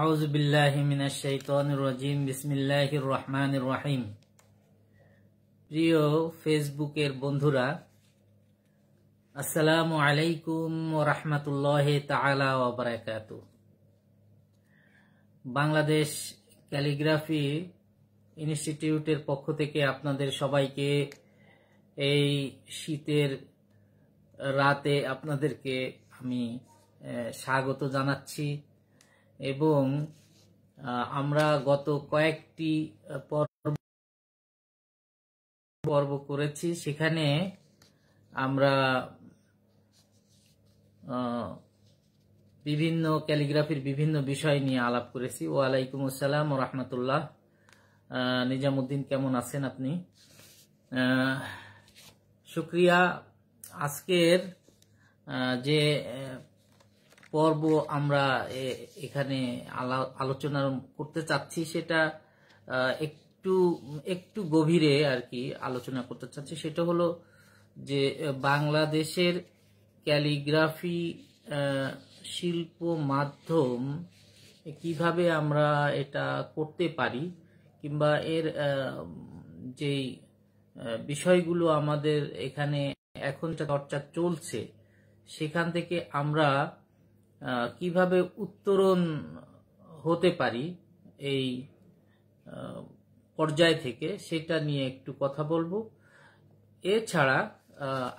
আউজ বিল্লাহি মিনাশ শাইতানির রাজিম বিসমিল্লাহির রহমানির রহিম প্রিয় ফেসবুকের বন্ধুরা আসসালামু আলাইকুম ওয়া রাহমাতুল্লাহি তাআলা ওয়া বারাকাতু বাংলাদেশ ক্যালিগ্রাফি ইনস্টিটিউটের পক্ষ থেকে আপনাদের সবাইকে এই শীতের রাতে আপনাদেরকে আমি স্বাগত জানাচ্ছি এবং আমরা গত কয়েকটি পর্ব পর্ব করেছি সেখানে আমরা বিভিন্ন ক্যালিগ্রাফির বিভিন্ন বিষয় নিয়ে আলাপ করেছি ওয়ালাইকুম আসসালাম ও রহমতুল্লাহ নিজামুদ্দিন কেমন আছেন আপনি শুক্রিয়া আজকের যে পর্ব আমরা এখানে আলোচনা করতে চাচ্ছি সেটা একটু একটু গভীরে আর কি আলোচনা করতে চাচ্ছি সেটা হলো যে বাংলাদেশের ক্যালিগ্রাফি শিল্প মাধ্যম কিভাবে আমরা এটা করতে পারি কিংবা এর যেই বিষয়গুলো আমাদের এখানে এখন চর্চা চলছে সেখান থেকে আমরা কিভাবে উত্তরণ হতে পারি এই পর্যায় থেকে সেটা নিয়ে একটু কথা বলবো এছাড়া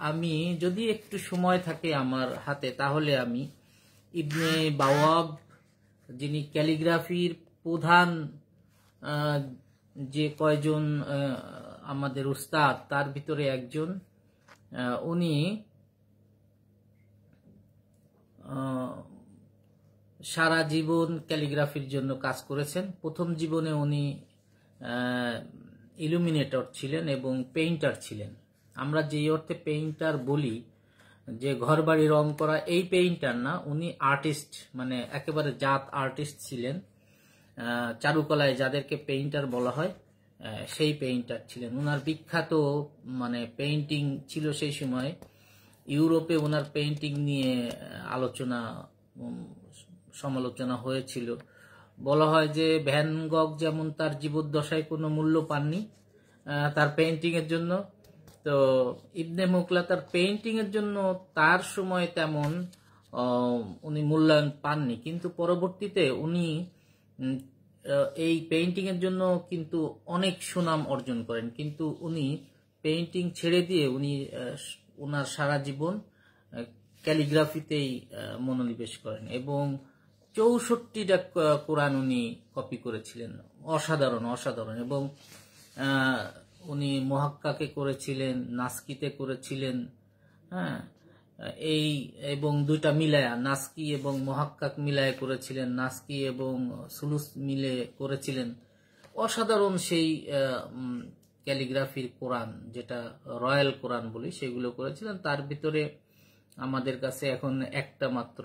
আমি যদি একটু সময় থাকে আমার হাতে তাহলে আমি ইবনে বাওয়াব যিনি ক্যালিগ্রাফির প্রধান যে কয়জন আমাদের উস্তাদ তার ভিতরে একজন উনি সারা জীবন ক্যালিগ্রাফির জন্য কাজ করেছেন প্রথম জীবনে উনি ইলুমিনেটর ছিলেন এবং পেইন্টার ছিলেন আমরা যেই অর্থে পেইন্টার বলি যে ঘর বাড়ি রং করা এই পেইন্টার না উনি আর্টিস্ট মানে একেবারে জাত আর্টিস্ট ছিলেন চারুকলায় যাদেরকে পেইন্টার বলা হয় সেই পেইন্টার ছিলেন ওনার বিখ্যাত মানে পেইন্টিং ছিল সেই সময় ইউরোপে ওনার পেইন্টিং নিয়ে আলোচনা সমালোচনা হয়েছিল বলা হয় যে ভ্যান গগ যেমন তার জীবদ্দশায় কোনো মূল্য পাননি তার পেইন্টিংয়ের জন্য তো ইবনে মোকলা তার পেন্টিংয়ের জন্য তার সময় তেমন উনি মূল্যায়ন পাননি কিন্তু পরবর্তীতে উনি এই পেইন্টিংয়ের জন্য কিন্তু অনেক সুনাম অর্জন করেন কিন্তু উনি পেইন্টিং ছেড়ে দিয়ে উনি ওনার সারা জীবন ক্যালিগ্রাফিতেই মনোনিবেশ করেন এবং চৌষট্টিটা কোরআন উনি কপি করেছিলেন অসাধারণ অসাধারণ এবং উনি মহাক্কাকে করেছিলেন নাস্কিতে করেছিলেন হ্যাঁ এই এবং দুইটা মিলায়া নাস্কি এবং মহাক্কাক মিলায় করেছিলেন নাস্কি এবং সুলুস মিলে করেছিলেন অসাধারণ সেই ক্যালিগ্রাফির কোরআন যেটা রয়্যাল কোরআন বলি সেগুলো করেছিলেন তার ভিতরে আমাদের কাছে এখন একটা মাত্র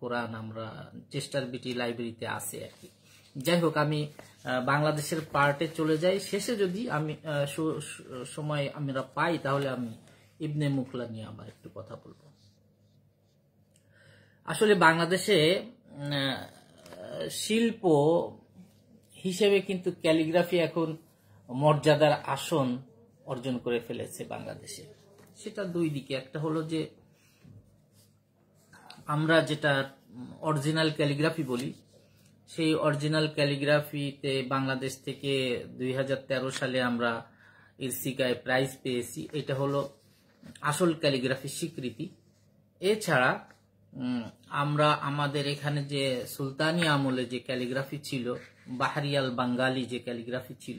কোরআন আমরা চেষ্টার বিটি লাইব্রেরিতে আছে আর কি যাই হোক আমি বাংলাদেশের পার্টে চলে যাই শেষে যদি আমি সময় আমরা পাই তাহলে আমি ইবনে মুকলা নিয়ে আবার একটু কথা বলবো আসলে বাংলাদেশে শিল্প হিসেবে কিন্তু ক্যালিগ্রাফি এখন মর্যাদার আসন অর্জন করে ফেলেছে বাংলাদেশে সেটা দুই দিকে একটা হলো যে আমরা যেটা অরিজিনাল ক্যালিগ্রাফি বলি সেই অরিজিনাল ক্যালিগ্রাফিতে বাংলাদেশ থেকে দুই সালে আমরা ইরসিকায় প্রাইজ পেয়েছি এটা হলো আসল ক্যালিগ্রাফির স্বীকৃতি এছাড়া আমরা আমাদের এখানে যে সুলতানি আমলে যে ক্যালিগ্রাফি ছিল বাহারিয়াল বাঙ্গালি যে ক্যালিগ্রাফি ছিল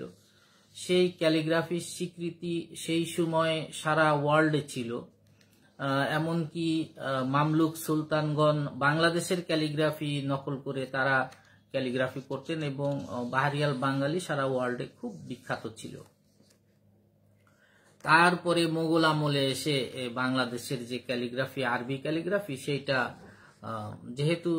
সেই ক্যালিগ্রাফির স্বীকৃতি সেই সময় সারা ওয়ার্ল্ডে ছিল এমনকি মামলুক সুলতানগণ বাংলাদেশের ক্যালিগ্রাফি নকল করে তারা ক্যালিগ্রাফি করতেন এবং বাহারিয়াল বাঙালি সারা ওয়ার্ল্ডে খুব বিখ্যাত ছিল তারপরে মোগল আমলে এসে বাংলাদেশের যে ক্যালিগ্রাফি আরবি ক্যালিগ্রাফি সেইটা যেহেতু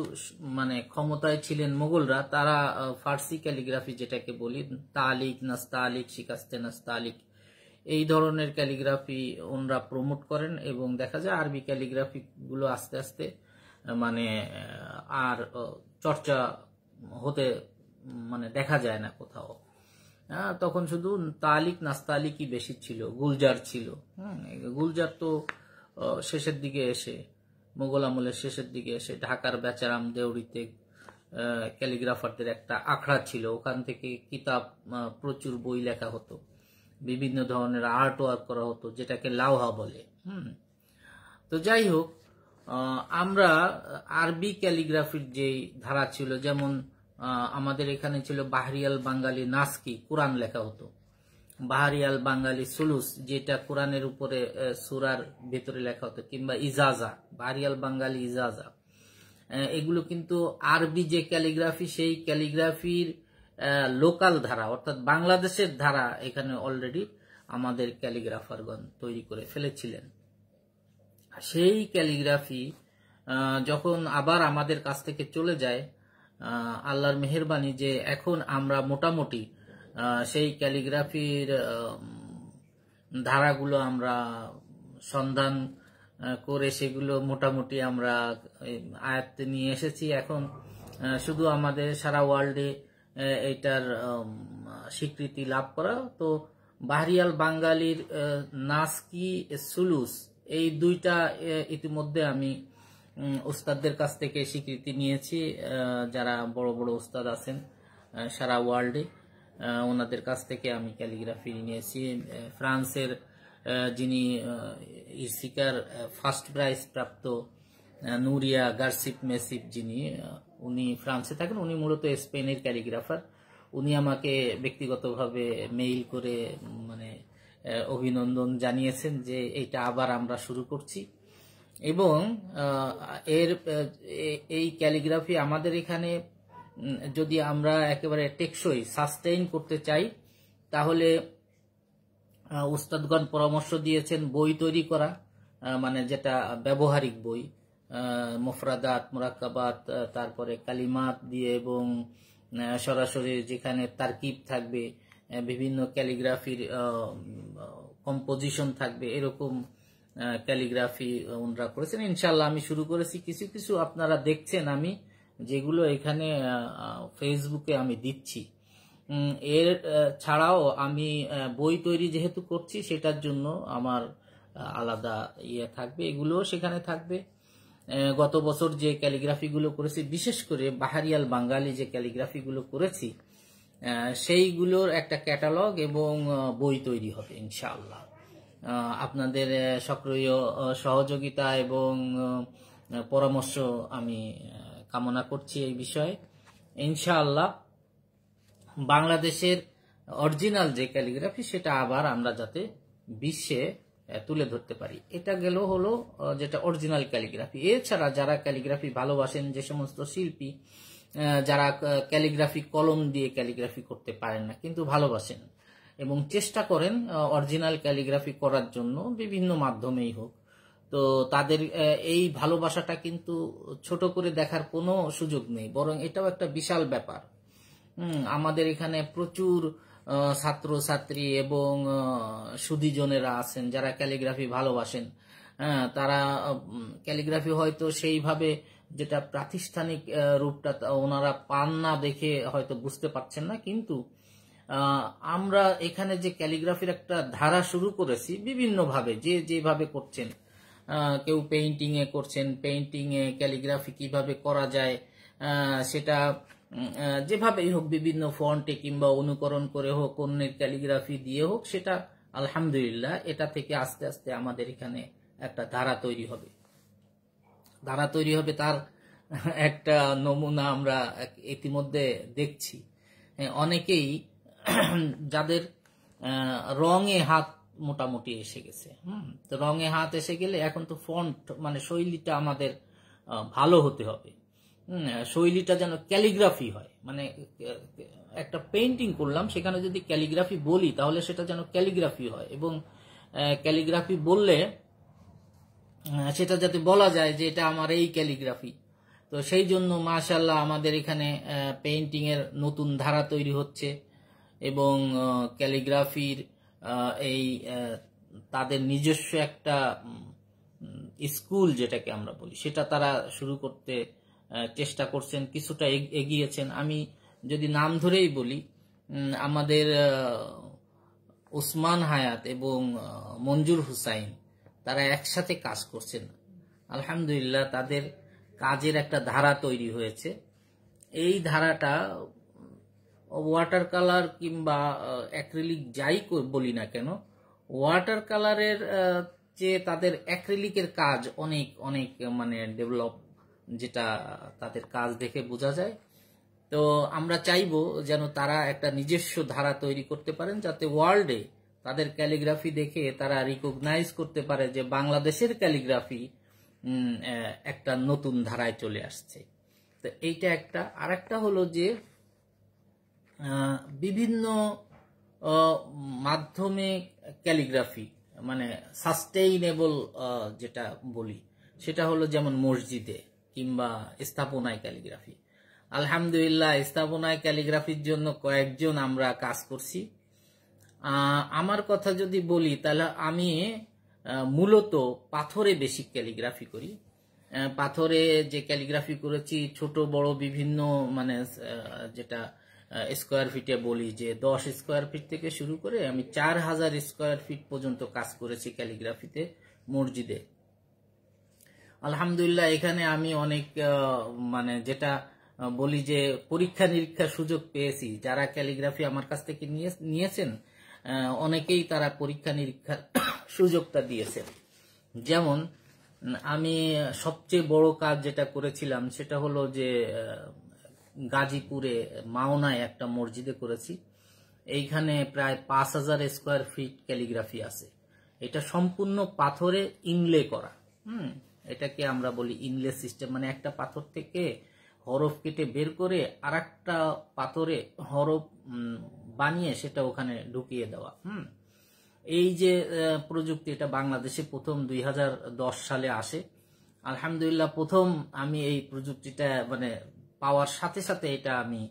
মানে ক্ষমতায় ছিলেন মোগলরা তারা ফার্সি ক্যালিগ্রাফি যেটাকে বলি তালিক নাস্তালিক শিকাস্তে নাস্তালিক এই ধরনের ক্যালিগ্রাফি ওনরা প্রমোট করেন এবং দেখা যায় আরবি ক্যালিগ্রাফিগুলো আস্তে আস্তে মানে আর চর্চা হতে মানে দেখা যায় না কোথাও তখন শুধু তালিক নাস্তালিকই বেশি ছিল গুলজার ছিল গুলজার তো শেষের দিকে এসে মোগল আমলের শেষের দিকে এসে ঢাকার বেচারাম দেউরিতে ক্যালিগ্রাফারদের একটা আখড়া ছিল ওখান থেকে কিতাব প্রচুর বই লেখা হতো বিভিন্ন ধরনের আর্ট ওয়ার্ক করা হতো যেটাকে লাউহা বলে হুম তো যাই হোক আমরা আরবি ক্যালিগ্রাফির যে ধারা ছিল যেমন আমাদের এখানে ছিল বাহারিয়াল বাঙালি নাসকি কোরআন লেখা হতো বাহারিয়াল বাঙালি সুলুস যেটা কোরআনের উপরে সুরার ভেতরে লেখা হতো কিংবা ইজাজা বাহারিয়াল বাঙালি ইজাজা এগুলো কিন্তু আরবি যে ক্যালিগ্রাফি সেই ক্যালিগ্রাফির লোকাল ধারা অর্থাৎ বাংলাদেশের ধারা এখানে অলরেডি আমাদের ক্যালিগ্রাফারগণ তৈরি করে ফেলেছিলেন সেই ক্যালিগ্রাফি যখন আবার আমাদের কাছ থেকে চলে যায় আল্লাহর মেহরবানি যে এখন আমরা মোটামুটি সেই ক্যালিগ্রাফির ধারাগুলো আমরা সন্ধান করে সেগুলো মোটামুটি আমরা আয়ত্তে নিয়ে এসেছি এখন শুধু আমাদের সারা ওয়ার্ল্ডে এটার স্বীকৃতি লাভ করা তো বাহরিয়াল বাঙ্গালির নাস্কি সুলুস এই দুইটা ইতিমধ্যে আমি উস্তাদদের কাছ থেকে স্বীকৃতি নিয়েছি যারা বড় বড় ওস্তাদ আছেন সারা ওয়ার্ল্ডে ওনাদের কাছ থেকে আমি ক্যালিগ্রাফি নিয়েছি ফ্রান্সের যিনি ইসিকার ফার্স্ট প্রাইজ প্রাপ্ত নুরিয়া গার্সিপ মেসিপ যিনি উনি ফ্রান্সে থাকেন উনি মূলত স্পেনের ক্যালিগ্রাফার উনি আমাকে ব্যক্তিগতভাবে মেইল করে মানে অভিনন্দন জানিয়েছেন যে এটা আবার আমরা শুরু করছি এবং এর এই ক্যালিগ্রাফি আমাদের এখানে যদি আমরা একেবারে টেকসই সাস্টেইন করতে চাই তাহলে উস্তাদগণ পরামর্শ দিয়েছেন বই তৈরি করা মানে যেটা ব্যবহারিক বই মোফরাদাত মোরাক্কাবাত তারপরে কালিমাত দিয়ে এবং সরাসরি যেখানে তারকিব থাকবে বিভিন্ন ক্যালিগ্রাফির কম্পোজিশন থাকবে এরকম ক্যালিগ্রাফি ওনারা করেছেন ইনশাল্লাহ আমি শুরু করেছি কিছু কিছু আপনারা দেখছেন আমি যেগুলো এখানে ফেসবুকে আমি দিচ্ছি এর ছাড়াও আমি বই তৈরি যেহেতু করছি সেটার জন্য আমার আলাদা ইয়ে থাকবে এগুলোও সেখানে থাকবে গত বছর যে ক্যালিগ্রাফিগুলো করেছি বিশেষ করে বাহারিয়াল বাঙালি যে ক্যালিগ্রাফিগুলো করেছি সেইগুলোর একটা ক্যাটালগ এবং বই তৈরি হবে ইনশাআল্লাহ আপনাদের সক্রিয় সহযোগিতা এবং পরামর্শ আমি কামনা করছি এই বিষয়ে ইনশাআল্লাহ বাংলাদেশের অরিজিনাল যে ক্যালিগ্রাফি সেটা আবার আমরা যাতে বিশ্বে তুলে ধরতে পারি এটা গেল হলো যেটা অরিজিনাল ক্যালিগ্রাফি এছাড়া যারা ক্যালিগ্রাফি ভালোবাসেন যে সমস্ত শিল্পী যারা ক্যালিগ্রাফি কলম দিয়ে ক্যালিগ্রাফি করতে পারেন না কিন্তু ভালোবাসেন এবং চেষ্টা করেন অরিজিনাল ক্যালিগ্রাফি করার জন্য বিভিন্ন মাধ্যমেই হোক তো তাদের এই ভালোবাসাটা কিন্তু ছোট করে দেখার কোনো সুযোগ নেই বরং এটাও একটা বিশাল ব্যাপার আমাদের এখানে প্রচুর ছাত্র ছাত্রী এবং সুদীজনেরা আছেন যারা ক্যালিগ্রাফি ভালোবাসেন হ্যাঁ, তারা ক্যালিগ্রাফি হয়তো সেইভাবে যেটা প্রাতিষ্ঠানিক রূপটা ওনারা পান না দেখে হয়তো বুঝতে পারছেন না কিন্তু আমরা এখানে যে ক্যালিগ্রাফির একটা ধারা শুরু করেছি বিভিন্নভাবে যে যেভাবে করছেন কেউ পেইন্টিংয়ে করছেন পেইন্টিংয়ে ক্যালিগ্রাফি কিভাবে করা যায় সেটা যেভাবেই হোক বিভিন্ন ফন্টে কিংবা অনুকরণ করে হোক অন্যের ক্যালিগ্রাফি দিয়ে হোক সেটা আলহামদুলিল্লাহ এটা থেকে আস্তে আস্তে আমাদের এখানে একটা ধারা তৈরি হবে ধারা তৈরি হবে তার একটা নমুনা আমরা ইতিমধ্যে দেখছি অনেকেই যাদের রঙে হাত মোটামুটি এসে গেছে হুম তো রঙে হাত এসে গেলে এখন তো ফন্ট মানে শৈলীটা আমাদের ভালো হতে হবে শৈলীটা যেন ক্যালিগ্রাফি হয় মানে একটা পেন্টিং করলাম সেখানে যদি ক্যালিগ্রাফি বলি তাহলে সেটা যেন ক্যালিগ্রাফি হয় এবং ক্যালিগ্রাফি বললে সেটা যাতে বলা যায় যে এটা আমার এই ক্যালিগ্রাফি তো সেই জন্য মাশাল্লাহ আমাদের এখানে পেন্টিংয়ের নতুন ধারা তৈরি হচ্ছে এবং ক্যালিগ্রাফির এই তাদের নিজস্ব একটা স্কুল যেটাকে আমরা বলি সেটা তারা শুরু করতে চেষ্টা করছেন কিছুটা এগিয়েছেন আমি যদি নাম ধরেই বলি আমাদের উসমান হায়াত এবং মঞ্জুর হুসাইন তারা একসাথে কাজ করছেন আলহামদুলিল্লাহ তাদের কাজের একটা ধারা তৈরি হয়েছে এই ধারাটা ওয়াটার কালার কিংবা অ্যাক্রিলিক যাই বলি না কেন ওয়াটার কালারের চেয়ে তাদের অ্যাক্রিলিকের কাজ অনেক অনেক মানে ডেভেলপ যেটা তাদের কাজ দেখে বোঝা যায় তো আমরা চাইব যেন তারা একটা নিজস্ব ধারা তৈরি করতে পারেন যাতে ওয়ার্ল্ডে তাদের ক্যালিগ্রাফি দেখে তারা রিকগনাইজ করতে পারে যে বাংলাদেশের ক্যালিগ্রাফি একটা নতুন ধারায় চলে আসছে তো এইটা একটা আর একটা হলো যে বিভিন্ন মাধ্যমে ক্যালিগ্রাফি মানে সাস্টেইনেবল যেটা বলি সেটা হলো যেমন মসজিদে কিংবা স্থাপনায় ক্যালিগ্রাফি আলহামদুলিল্লাহ স্থাপনায় ক্যালিগ্রাফির জন্য কয়েকজন আমরা কাজ করছি আমার কথা যদি বলি তাহলে আমি মূলত পাথরে বেশি ক্যালিগ্রাফি করি পাথরে যে ক্যালিগ্রাফি করেছি ছোট বড় বিভিন্ন মানে যেটা স্কোয়ার ফিটে বলি যে দশ স্কোয়ার ফিট থেকে শুরু করে আমি চার হাজার স্কোয়ার ফিট পর্যন্ত কাজ করেছি ক্যালিগ্রাফিতে মসজিদে আলহামদুলিল্লাহ এখানে আমি অনেক মানে যেটা বলি যে পরীক্ষা নিরীক্ষার সুযোগ পেয়েছি যারা ক্যালিগ্রাফি আমার কাছ থেকে নিয়েছেন অনেকেই তারা পরীক্ষা নিরীক্ষার সুযোগটা দিয়েছেন যেমন আমি সবচেয়ে বড় কাজ যেটা করেছিলাম সেটা হলো যে গাজীপুরে মাওনায় একটা মসজিদে করেছি এইখানে প্রায় পাঁচ হাজার স্কোয়ার ফিট ক্যালিগ্রাফি আছে এটা সম্পূর্ণ পাথরে ইংলে করা হুম এটাকে আমরা বলি ইনলেস সিস্টেম মানে একটা পাথর থেকে হরফ কেটে বের করে আর একটা পাথরে হরফ বানিয়ে সেটা ওখানে ঢুকিয়ে দেওয়া হুম এই যে প্রযুক্তি এটা বাংলাদেশে প্রথম দুই সালে আসে আলহামদুলিল্লাহ প্রথম আমি এই প্রযুক্তিটা মানে পাওয়ার সাথে সাথে এটা আমি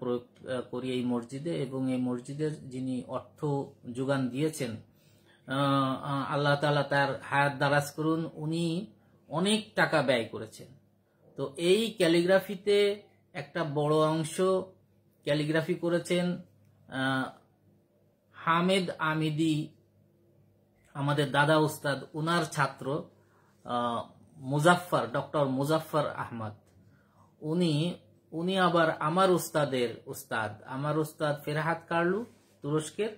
প্রয়োগ করি এই মসজিদে এবং এই মসজিদের যিনি অর্থ যোগান দিয়েছেন আল্লাহ তালা তার হায়াত দারাজ করুন উনি অনেক টাকা ব্যয় করেছেন তো এই ক্যালিগ্রাফিতে একটা বড় অংশ ক্যালিগ্রাফি করেছেন হামেদ আমিদি আমাদের দাদা উস্তাদ উনার ছাত্র মুজাফার ডক্টর মুজাফার আহমদ উনি উনি আবার আমার উস্তাদের উস্তাদ আমার উস্তাদ ফেরহাত কার্লু তুরস্কের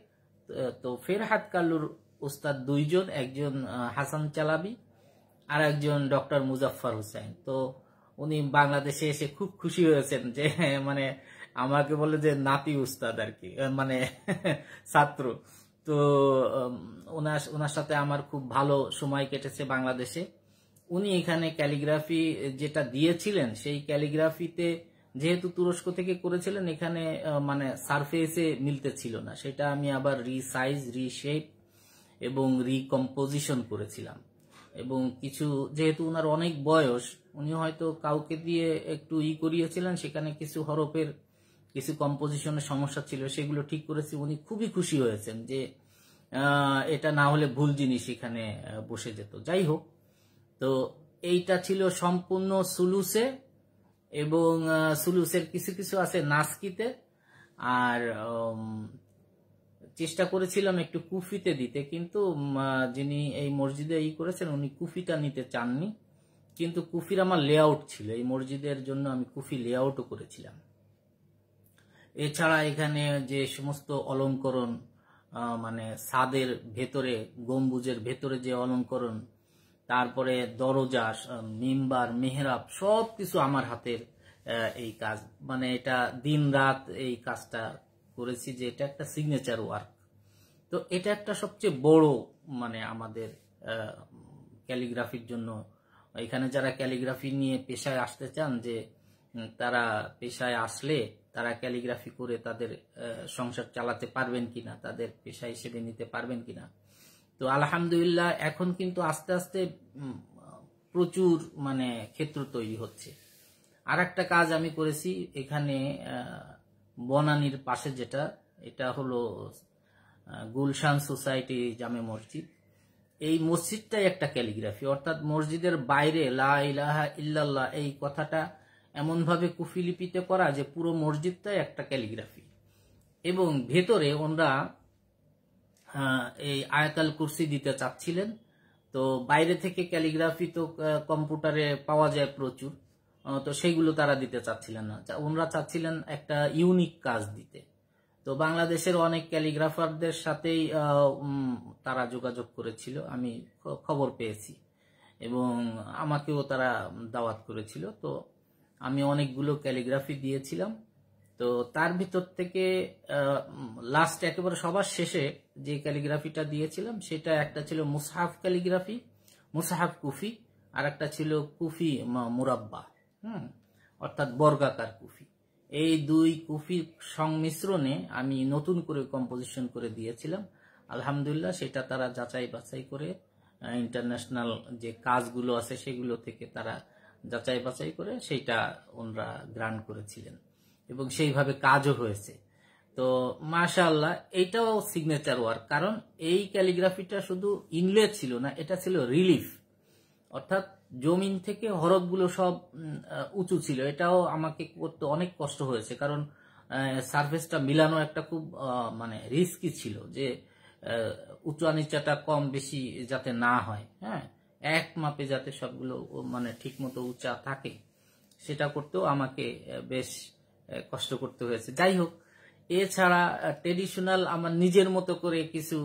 তো ফেরহাত কার্লুর ওস্তাদ দুইজন একজন হাসান চালাবি আর একজন ডক্টর মুজাফর হোসেন তো উনি বাংলাদেশে এসে খুব খুশি হয়েছেন যে মানে আমাকে বলে যে নাতি উস্তাদ আর কি মানে ছাত্র তো ওনার ওনার সাথে আমার খুব ভালো সময় কেটেছে বাংলাদেশে উনি এখানে ক্যালিগ্রাফি যেটা দিয়েছিলেন সেই ক্যালিগ্রাফিতে যেহেতু তুরস্ক থেকে করেছিলেন এখানে মানে সারফেসে মিলতে ছিল না সেটা আমি আবার রিসাইজ রিশেপ এবং রিকম্পোজিশন করেছিলাম এবং কিছু যেহেতু ওনার অনেক বয়স উনি হয়তো কাউকে দিয়ে একটু ই করিয়েছিলেন সেখানে কিছু হরফের কিছু কম্পোজিশনের সমস্যা ছিল সেগুলো ঠিক করেছি উনি খুবই খুশি হয়েছেন যে এটা না হলে ভুল জিনিস এখানে বসে যেত যাই হোক তো এইটা ছিল সম্পূর্ণ সুলুসে এবং সুলুসের কিছু কিছু আছে নাস্কিতে আর চেষ্টা করেছিলাম একটু কুফিতে দিতে কিন্তু যিনি এই মসজিদে ই করেছেন উনি কুফিটা নিতে চাননি কিন্তু কুফির আমার লেআউট ছিল এই মসজিদের জন্য আমি কুফি লেআউটও করেছিলাম এছাড়া এখানে যে সমস্ত অলঙ্করণ মানে সাদের ভেতরে গম্বুজের ভেতরে যে অলঙ্করণ তারপরে দরজা মিম্বার মেহরাব সব কিছু আমার হাতের এই কাজ মানে এটা দিন রাত এই কাজটা করেছি যে এটা একটা সিগনেচার ওয়ার্ক তো এটা একটা সবচেয়ে বড় মানে আমাদের ক্যালিগ্রাফির জন্য এখানে যারা ক্যালিগ্রাফি নিয়ে পেশায় আসতে চান যে তারা পেশায় আসলে তারা ক্যালিগ্রাফি করে তাদের সংসার চালাতে পারবেন কিনা তাদের পেশা হিসেবে নিতে পারবেন কিনা তো আলহামদুলিল্লাহ এখন কিন্তু আস্তে আস্তে প্রচুর মানে ক্ষেত্র তৈরি হচ্ছে আর একটা কাজ আমি করেছি এখানে বনানির পাশে যেটা এটা হলো গুলশান সোসাইটি জামে মসজিদ এই মসজিদটাই একটা ক্যালিগ্রাফি অর্থাৎ মসজিদের বাইরে লা ইল্লাল্লাহ এই কথাটা এমনভাবে কুফিলিপিতে করা যে পুরো মসজিদটাই একটা ক্যালিগ্রাফি এবং ভেতরে ওনরা এই আয়াতাল কুর্সি দিতে চাচ্ছিলেন তো বাইরে থেকে ক্যালিগ্রাফি তো কম্পিউটারে পাওয়া যায় প্রচুর তো সেইগুলো তারা দিতে চাচ্ছিলেন না ওনারা চাচ্ছিলেন একটা ইউনিক কাজ দিতে তো বাংলাদেশের অনেক ক্যালিগ্রাফারদের সাথেই তারা যোগাযোগ করেছিল আমি খবর পেয়েছি এবং আমাকেও তারা দাওয়াত করেছিল তো আমি অনেকগুলো ক্যালিগ্রাফি দিয়েছিলাম তো তার ভিতর থেকে লাস্ট একেবারে সবার শেষে যে ক্যালিগ্রাফিটা দিয়েছিলাম সেটা একটা ছিল মুসাহাফ ক্যালিগ্রাফি মুসাহাফ কুফি আর একটা ছিল কুফি মুরাব্বা হুম অর্থাৎ বর্গাকার কুফি এই দুই কুফির সংমিশ্রণে আমি নতুন করে কম্পোজিশন করে দিয়েছিলাম আলহামদুলিল্লাহ সেটা তারা যাচাই বাছাই করে ইন্টারন্যাশনাল যে কাজগুলো আছে সেগুলো থেকে তারা যাচাই বাছাই করে সেইটা ওনারা গ্রান্ট করেছিলেন এবং সেইভাবে কাজও হয়েছে তো মাশাল্লাহ এইটাও সিগনেচার ওয়ার্ক কারণ এই ক্যালিগ্রাফিটা শুধু ইনলে ছিল না এটা ছিল রিলিফ অর্থাৎ জমিন থেকে হরফগুলো সব উঁচু ছিল এটাও আমাকে করতে অনেক কষ্ট হয়েছে কারণ সার্ভেসটা মিলানো একটা খুব মানে রিস্কি ছিল যে উঁচা নিচাটা কম বেশি যাতে না হয় হ্যাঁ এক মাপে যাতে সবগুলো মানে ঠিকমতো উঁচা থাকে সেটা করতেও আমাকে বেশ কষ্ট করতে হয়েছে যাই হোক এছাড়া ট্রেডিশনাল আমার নিজের মতো করে কিছু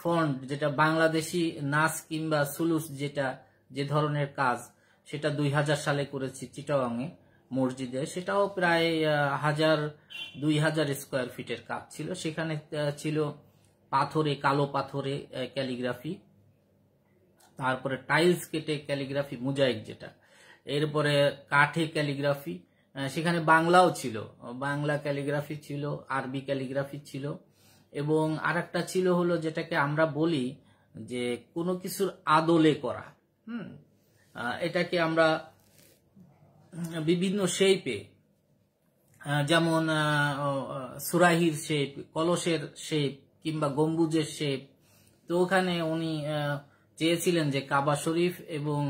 ফন্ট যেটা বাংলাদেশি নাচ কিংবা সুলুস যেটা যে ধরনের কাজ সেটা দুই সালে করেছি চিটাগাংয়ে মসজিদে সেটাও প্রায় হাজার দুই হাজার স্কোয়ার ফিটের কাজ ছিল সেখানে ছিল পাথরে কালো পাথরে ক্যালিগ্রাফি তারপরে টাইলস কেটে ক্যালিগ্রাফি মোজাইক যেটা এরপরে কাঠে ক্যালিগ্রাফি সেখানে বাংলাও ছিল বাংলা ক্যালিগ্রাফি ছিল আরবি ক্যালিগ্রাফি ছিল এবং আর ছিল হলো যেটাকে আমরা বলি যে কোনো কিছুর আদলে করা হুম এটাকে আমরা বিভিন্ন শেপে যেমন সুরাহির শেপ কলসের শেপ কিংবা গম্বুজের শেপ তো ওখানে উনি চেয়েছিলেন যে কাবা শরীফ এবং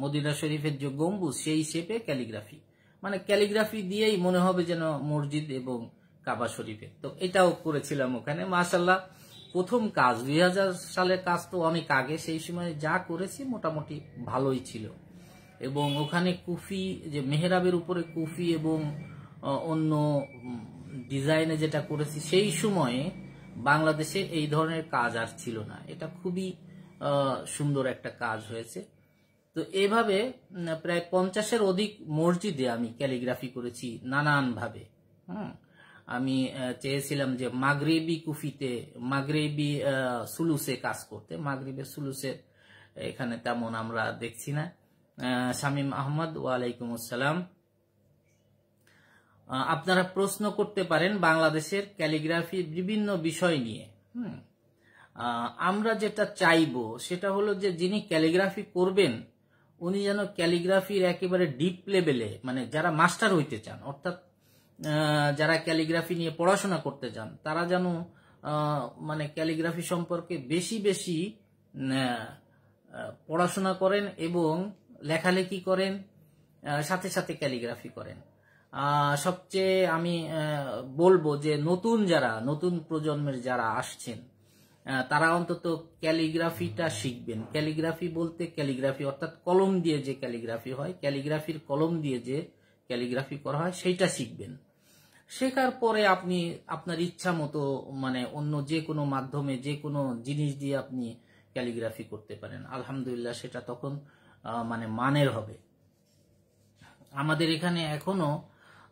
মদিরা শরীফের যে গম্বুজ সেই শেপে ক্যালিগ্রাফি মানে ক্যালিগ্রাফি দিয়েই মনে হবে যেন মসজিদ এবং কাবা শরীফে তো এটাও করেছিলাম ওখানে মাসাল্লাহ প্রথম কাজ দুই সালের কাজ তো অনেক আগে সেই সময় যা করেছি মোটামুটি ভালোই ছিল এবং ওখানে কুফি যে মেহরাবের উপরে কুফি এবং অন্য ডিজাইনে যেটা করেছি সেই সময়ে বাংলাদেশে এই ধরনের কাজ আর ছিল না এটা খুবই সুন্দর একটা কাজ হয়েছে তো এভাবে প্রায় পঞ্চাশের অধিক মসজিদে আমি ক্যালিগ্রাফি করেছি নানানভাবে হুম আমি চেয়েছিলাম যে মাগরেবি কুফিতে মাগরেবি সুলুসে কাজ করতে মাগরেবের সুলুসের এখানে তেমন আমরা দেখছি না শামীম আহমদ ওয়ালাইকুম আসসালাম আপনারা প্রশ্ন করতে পারেন বাংলাদেশের ক্যালিগ্রাফির বিভিন্ন বিষয় নিয়ে আমরা যেটা চাইব সেটা হলো যে যিনি ক্যালিগ্রাফি করবেন উনি যেন ক্যালিগ্রাফির একেবারে ডিপ লেভেলে মানে যারা মাস্টার হইতে চান অর্থাৎ যারা ক্যালিগ্রাফি নিয়ে পড়াশোনা করতে যান তারা যেন মানে ক্যালিগ্রাফি সম্পর্কে বেশি বেশি পড়াশোনা করেন এবং লেখালেখি করেন সাথে সাথে ক্যালিগ্রাফি করেন সবচেয়ে আমি বলবো যে নতুন যারা নতুন প্রজন্মের যারা আসছেন তারা অন্তত ক্যালিগ্রাফিটা শিখবেন ক্যালিগ্রাফি বলতে ক্যালিগ্রাফি অর্থাৎ কলম দিয়ে যে ক্যালিগ্রাফি হয় ক্যালিগ্রাফির কলম দিয়ে যে ক্যালিগ্রাফি করা হয় সেইটা শিখবেন শেখার পরে আপনি আপনার ইচ্ছা মতো মানে অন্য যে কোনো মাধ্যমে যে কোনো জিনিস দিয়ে আপনি ক্যালিগ্রাফি করতে পারেন আলহামদুলিল্লাহ সেটা তখন মানে মানের হবে আমাদের এখানে এখনো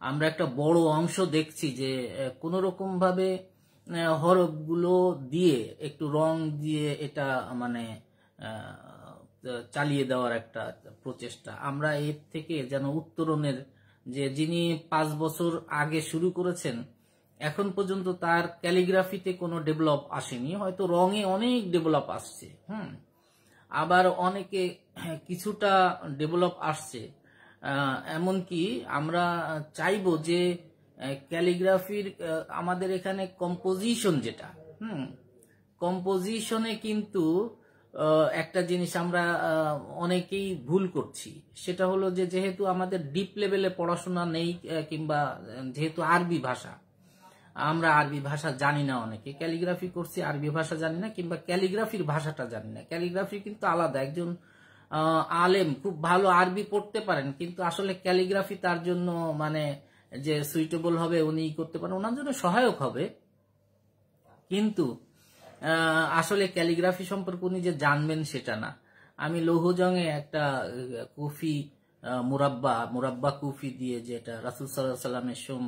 আমরা একটা বড় অংশ দেখছি যে কোনো রকম ভাবে হরফগুলো দিয়ে একটু রং দিয়ে এটা মানে চালিয়ে দেওয়ার একটা প্রচেষ্টা আমরা এর থেকে যেন উত্তরণের যে যিনি পাঁচ বছর আগে শুরু করেছেন এখন পর্যন্ত তার ক্যালিগ্রাফিতে কোনো ডেভেলপ আসেনি হয়তো রঙে অনেক ডেভেলপ আসছে হুম আবার অনেকে কিছুটা ডেভেলপ আসছে এমনকি আমরা চাইব যে ক্যালিগ্রাফির আমাদের এখানে কম্পোজিশন যেটা হুম কম্পোজিশনে কিন্তু একটা জিনিস আমরা অনেকেই ভুল করছি সেটা হলো যে যেহেতু আমাদের ডিপ লেভেলে পড়াশোনা নেই কিংবা যেহেতু আরবি ভাষা আমরা আরবি ভাষা জানি না অনেকে ক্যালিগ্রাফি করছি আরবি ভাষা জানি না কিংবা ক্যালিগ্রাফির ভাষাটা জানি না ক্যালিগ্রাফি কিন্তু আলাদা একজন আলেম খুব ভালো আরবি পড়তে পারেন কিন্তু আসলে ক্যালিগ্রাফি তার জন্য মানে যে সুইটেবল হবে উনি করতে পারেন ওনার জন্য সহায়ক হবে কিন্তু আসলে ক্যালিগ্রাফি সম্পর্কে উনি যে জানবেন সেটা না আমি লৌহজংয়ে একটা কুফি মুরাব্বা মুরাব্বা কুফি দিয়ে যেটা রাসুল সাল্লাহ সাল্লামের সোম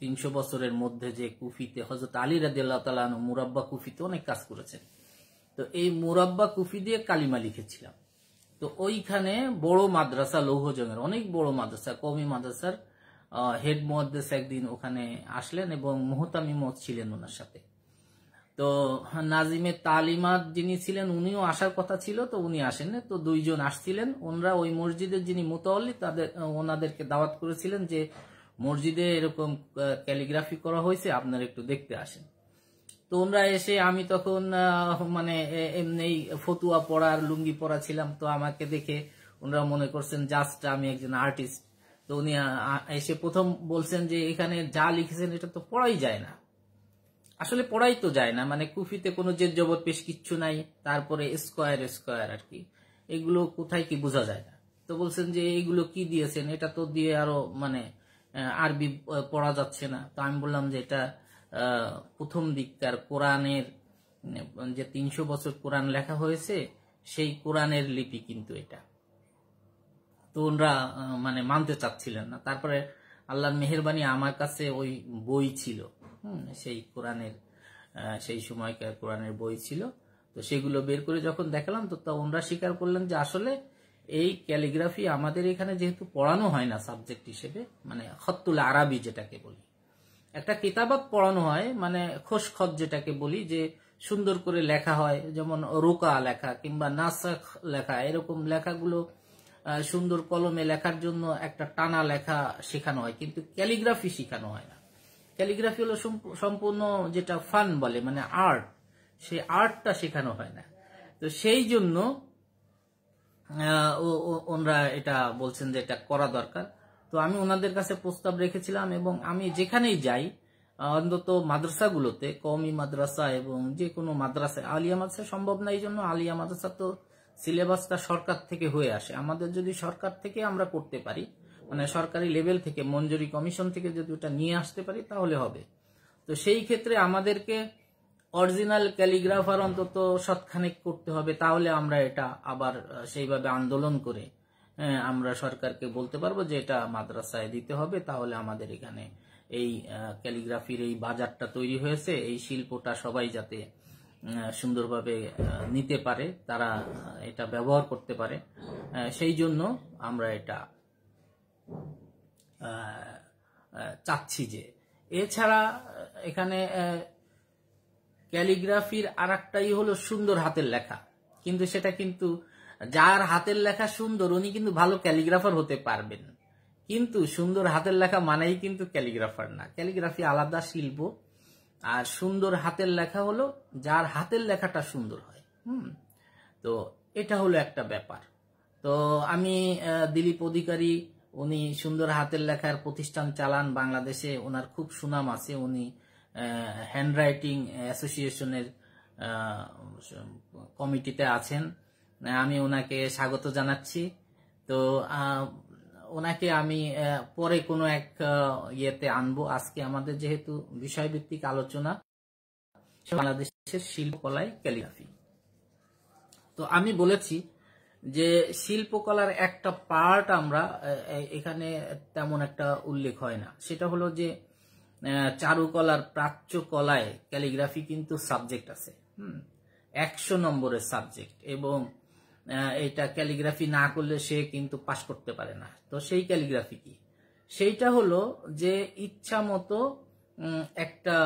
তিনশো বছরের মধ্যে যে কুফিতে হজরত আলী রাদিল্লাহ তালান মুরাব্বা কুফিতে অনেক কাজ করেছেন তো এই মুরাব্বা কুফি দিয়ে কালিমা লিখেছিলাম তো ওইখানে বড় মাদ্রাসা লৌহজংয়ের অনেক বড় মাদ্রাসা কমি মাদ্রাসার হেড মহাদ্দেশ একদিন ওখানে আসলেন এবং মোহতামিমত ছিলেন ওনার সাথে তো নাজিমের তালিমাত যিনি ছিলেন উনিও আসার কথা ছিল তো উনি আসেননি তো দুইজন আসছিলেন ওনারা ওই মসজিদের যিনি মোতাল্লি তাদের ওনাদেরকে দাওয়াত করেছিলেন যে মসজিদে এরকম ক্যালিগ্রাফি করা হয়েছে আপনারা একটু দেখতে আসেন তো ওনারা এসে আমি তখন মানে এমনি ফতুয়া পড়ার লুঙ্গি পরা ছিলাম তো আমাকে দেখে ওনারা মনে করছেন জাস্ট আমি একজন আর্টিস্ট তো উনি এসে প্রথম বলছেন যে এখানে যা লিখেছেন এটা তো পড়াই যায় না আসলে পড়াই তো যায় না মানে কুফিতে কোনো জেদ জবত পেশ কিচ্ছু নাই তারপরে স্কোয়ার স্কোয়ার আর কি এগুলো কোথায় কি বোঝা যায় না তো বলছেন যে এইগুলো কি দিয়েছেন এটা তো দিয়ে আরো মানে আরবি পড়া যাচ্ছে না তো আমি বললাম যে এটা প্রথম দিককার কোরআনের যে তিনশো বছর কোরআন লেখা হয়েছে সেই কোরআনের লিপি কিন্তু এটা তো ওনরা মানে মানতে চাচ্ছিলেন না তারপরে আল্লাহর মেহরবানি আমার কাছে ওই বই ছিল হুম সেই কোরআনের সেই সময়কার কোরআনের বই ছিল তো সেগুলো বের করে যখন দেখালাম তো তা ওনারা স্বীকার করলেন যে আসলে এই ক্যালিগ্রাফি আমাদের এখানে যেহেতু পড়ানো হয় না সাবজেক্ট হিসেবে মানে খতুল আরবি যেটাকে বলি একটা কিতাবাত পড়ানো হয় মানে খোসখত যেটাকে বলি যে সুন্দর করে লেখা হয় যেমন রোকা লেখা কিংবা নাসাক লেখা এরকম লেখাগুলো সুন্দর কলমে লেখার জন্য একটা টানা লেখা শেখানো হয় কিন্তু ক্যালিগ্রাফি শেখানো হয় না ক্যালিগ্রাফি হলো সম্পূর্ণ যেটা ফান বলে মানে আর্ট সেই আর্টটা শেখানো হয় না তো সেই জন্য ওনারা এটা বলছেন যে এটা করা দরকার তো আমি ওনাদের কাছে প্রস্তাব রেখেছিলাম এবং আমি যেখানেই যাই অন্তত মাদ্রাসাগুলোতে কওমি মাদ্রাসা এবং যে কোনো মাদ্রাসায় আলিয়া মাদ্রাসা সম্ভব না এই জন্য আলিয়া মাদ্রাসা তো সিলেবাসটা সরকার থেকে হয়ে আসে আমাদের যদি সরকার থেকে আমরা করতে পারি মানে সরকারি লেভেল থেকে মঞ্জুরি কমিশন থেকে যদি ওটা নিয়ে আসতে পারি তাহলে হবে তো সেই ক্ষেত্রে আমাদেরকে অরিজিনাল ক্যালিগ্রাফার অন্তত সৎখানেক করতে হবে তাহলে আমরা এটা আবার সেইভাবে আন্দোলন করে আমরা সরকারকে বলতে পারবো যে এটা মাদ্রাসায় দিতে হবে তাহলে আমাদের এখানে এই ক্যালিগ্রাফির এই বাজারটা তৈরি হয়েছে এই শিল্পটা সবাই যাতে সুন্দরভাবে নিতে পারে তারা এটা ব্যবহার করতে পারে সেই জন্য আমরা এটা চাচ্ছি যে এছাড়া এখানে ক্যালিগ্রাফির আর একটাই হলো সুন্দর হাতের লেখা কিন্তু সেটা কিন্তু যার হাতের লেখা সুন্দর উনি কিন্তু ভালো ক্যালিগ্রাফার হতে পারবেন কিন্তু সুন্দর হাতের লেখা মানেই কিন্তু ক্যালিগ্রাফার না ক্যালিগ্রাফি আলাদা শিল্প আর সুন্দর হাতের লেখা হলো যার হাতের লেখাটা সুন্দর হয় হুম তো এটা হলো একটা ব্যাপার তো আমি দিলীপ অধিকারী উনি সুন্দর হাতের লেখার প্রতিষ্ঠান চালান বাংলাদেশে ওনার খুব সুনাম আছে উনি হ্যান্ডরাইটিং অ্যাসোসিয়েশনের কমিটিতে আছেন আমি ওনাকে স্বাগত জানাচ্ছি তো ওনাকে আমি পরে কোনো এক ইয়েতে আনবো আজকে আমাদের যেহেতু বিষয়ভিত্তিক আলোচনা বাংলাদেশের শিল্পকলায় ক্যালিগ্রাফি তো আমি বলেছি যে শিল্পকলার একটা পার্ট আমরা এখানে তেমন একটা উল্লেখ হয় না সেটা হলো যে চারুকলার প্রাচ্য কলায় ক্যালিগ্রাফি কিন্তু সাবজেক্ট আছে হুম একশো নম্বরের সাবজেক্ট এবং এটা ক্যালিগ্রাফি না করলে সে কিন্তু পাস করতে পারে না তো সেই ক্যালিগ্রাফি কি সেইটা হলো যে ইচ্ছা মতো একটা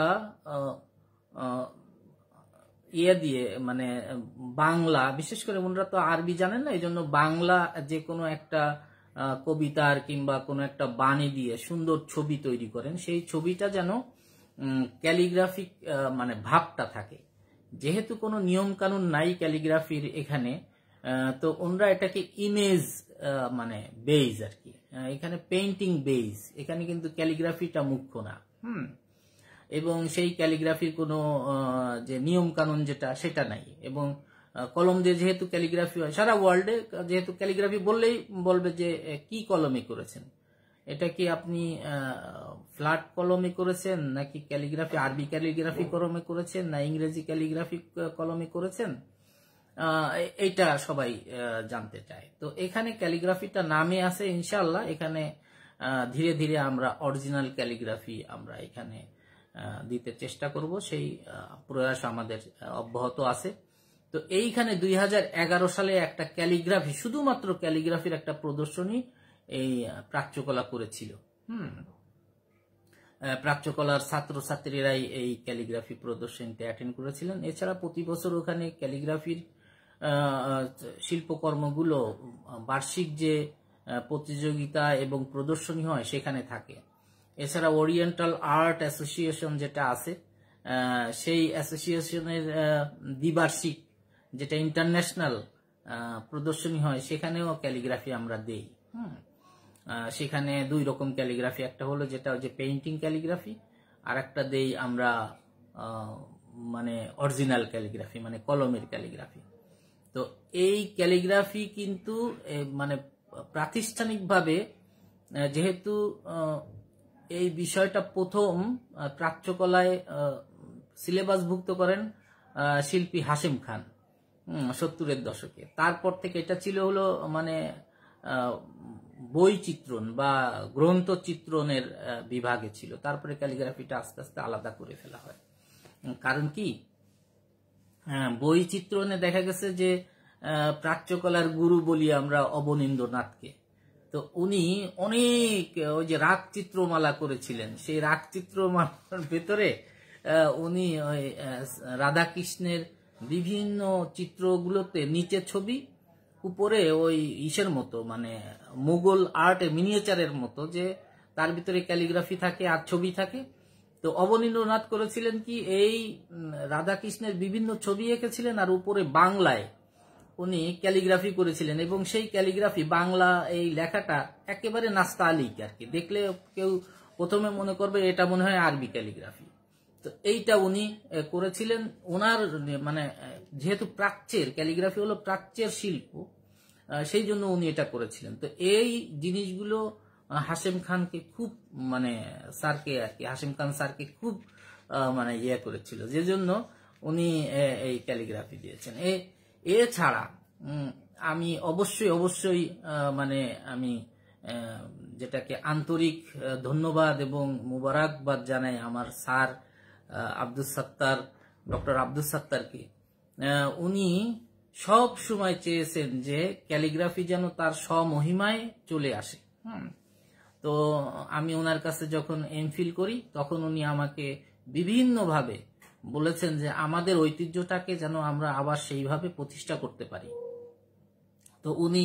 ইয়ে দিয়ে মানে বাংলা বিশেষ করে ওনারা তো আরবি জানেন না এই জন্য বাংলা যে কোনো একটা কবিতার কিংবা কোনো একটা বাণী দিয়ে সুন্দর ছবি তৈরি করেন সেই ছবিটা যেন ক্যালিগ্রাফিক মানে ভাবটা থাকে যেহেতু কোনো নিয়মকানুন নাই ক্যালিগ্রাফির এখানে তো ওনারা এটাকে ইমেজ মানে বেইজ আর কি এখানে পেইন্টিং বেইজ এখানে কিন্তু ক্যালিগ্রাফিটা মুখ্য না হুম এবং সেই ক্যালিগ্রাফির কোনো যে নিয়ম কানুন যেটা সেটা নাই এবং কলম দিয়ে যেহেতু ক্যালিগ্রাফি হয় সারা ওয়ার্ল্ডে যেহেতু ক্যালিগ্রাফি বললেই বলবে যে কি কলমে করেছেন এটা কি আপনি ফ্ল্যাট কলমে করেছেন নাকি ক্যালিগ্রাফি আরবি ক্যালিগ্রাফি কলমে করেছেন না ইংরেজি ক্যালিগ্রাফি কলমে করেছেন এটা সবাই জানতে চায় তো এখানে ক্যালিগ্রাফিটা নামে আছে ইনশাল্লাহ এখানে ধীরে ধীরে আমরা অরিজিনাল ক্যালিগ্রাফি আমরা এখানে দিতে চেষ্টা করব সেই প্রয়াস আমাদের অব্যাহত আছে তো এইখানে দুই সালে একটা ক্যালিগ্রাফি শুধুমাত্র ক্যালিগ্রাফির একটা প্রদর্শনী এই প্রাচ্যকলা করেছিল হুম প্রাচ্যকলার ছাত্রছাত্রীরাই এই ক্যালিগ্রাফি প্রদর্শনীতে অ্যাটেন্ড করেছিলেন এছাড়া প্রতি বছর ওখানে ক্যালিগ্রাফির শিল্পকর্মগুলো বার্ষিক যে প্রতিযোগিতা এবং প্রদর্শনী হয় সেখানে থাকে এছাড়া ওরিয়েন্টাল আর্ট অ্যাসোসিয়েশন যেটা আছে সেই অ্যাসোসিয়েশনের দ্বিবার্ষিক যেটা ইন্টারন্যাশনাল প্রদর্শনী হয় সেখানেও ক্যালিগ্রাফি আমরা দেই সেখানে দুই রকম ক্যালিগ্রাফি একটা হলো যেটা হচ্ছে পেইন্টিং ক্যালিগ্রাফি আর একটা দেই আমরা মানে অরিজিনাল ক্যালিগ্রাফি মানে কলমের ক্যালিগ্রাফি তো এই ক্যালিগ্রাফি কিন্তু মানে প্রাতিষ্ঠানিকভাবে যেহেতু এই বিষয়টা প্রথম প্রাচ্যকলায় সিলেবাসভুক্ত করেন শিল্পী হাসিম খান সত্তরের দশকে তারপর থেকে এটা ছিল হলো মানে বই চিত্রণ বা গ্রন্থ চিত্রণের বিভাগে ছিল তারপরে ক্যালিগ্রাফিটা আস্তে আস্তে আলাদা করে ফেলা হয় কারণ কি হ্যাঁ, বই চিত্রণে দেখা গেছে যে প্রাচ্যকলার গুরু বলি আমরা অবনীন্দ্রনাথকে তো উনি অনেক ওই যে রাগ চিত্রমালা করেছিলেন সেই রাগ চিত্রমালার ভেতরে উনি ওই রাধাকৃষ্ণের বিভিন্ন চিত্রগুলোতে নিচে ছবি উপরে ওই ইসের মতো মানে মুঘল আর্ট মিনিয়েচারের মতো যে তার ভিতরে ক্যালিগ্রাফি থাকে আর ছবি থাকে তো অবনীন্দ্রনাথ করেছিলেন কি এই রাধাকৃষ্ণের বিভিন্ন ছবি এঁকেছিলেন আর উপরে বাংলায় উনি ক্যালিগ্রাফি করেছিলেন এবং সেই ক্যালিগ্রাফি বাংলা এই লেখাটা একেবারে নাস্তা আলিক আর কি দেখলে কেউ প্রথমে মনে করবে এটা মনে হয় আরবি ক্যালিগ্রাফি তো এইটা উনি করেছিলেন ওনার মানে যেহেতু প্রাচ্যের ক্যালিগ্রাফি হলো প্রাচ্যের শিল্প সেই জন্য উনি এটা করেছিলেন তো এই জিনিসগুলো হাশেম খানকে খুব মানে স্যারকে আর কি হাশেম খান স্যারকে খুব মানে ইয়ে করেছিল যে জন্য উনি এই ক্যালিগ্রাফি দিয়েছেন এই এছাড়া আমি অবশ্যই অবশ্যই মানে আমি যেটাকে আন্তরিক ধন্যবাদ এবং মুবারকবাদ জানাই আমার স্যার আব্দুল সত্তার ডক্টর আব্দুল সত্তারকে উনি সব সময় চেয়েছেন যে ক্যালিগ্রাফি যেন তার স্বমহিমায় চলে আসে তো আমি ওনার কাছে যখন এমফিল করি তখন উনি আমাকে বিভিন্নভাবে বলেছেন যে আমাদের ঐতিহ্যটাকে যেন আমরা আবার সেইভাবে প্রতিষ্ঠা করতে পারি তো উনি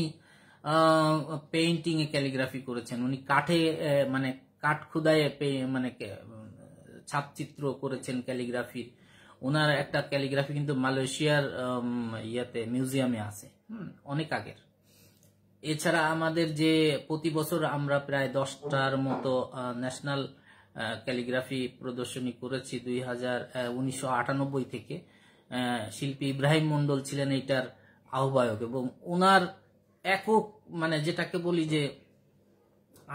পেইন্টিং এ ক্যালিগ্রাফি করেছেন উনি কাঠে মানে কাঠ খুদায় মানে ছাপচিত্র করেছেন ক্যালিগ্রাফির ওনার একটা ক্যালিগ্রাফি কিন্তু মালয়েশিয়ার ইয়াতে মিউজিয়ামে আছে অনেক আগের এছাড়া আমাদের যে প্রতি বছর আমরা প্রায় দশটার মতো ন্যাশনাল ক্যালিগ্রাফি প্রদর্শনী করেছি দুই হাজার উনিশশো থেকে শিল্পী ইব্রাহিম মন্ডল ছিলেন এইটার আহ্বায়ক এবং ওনার একক মানে যেটাকে বলি যে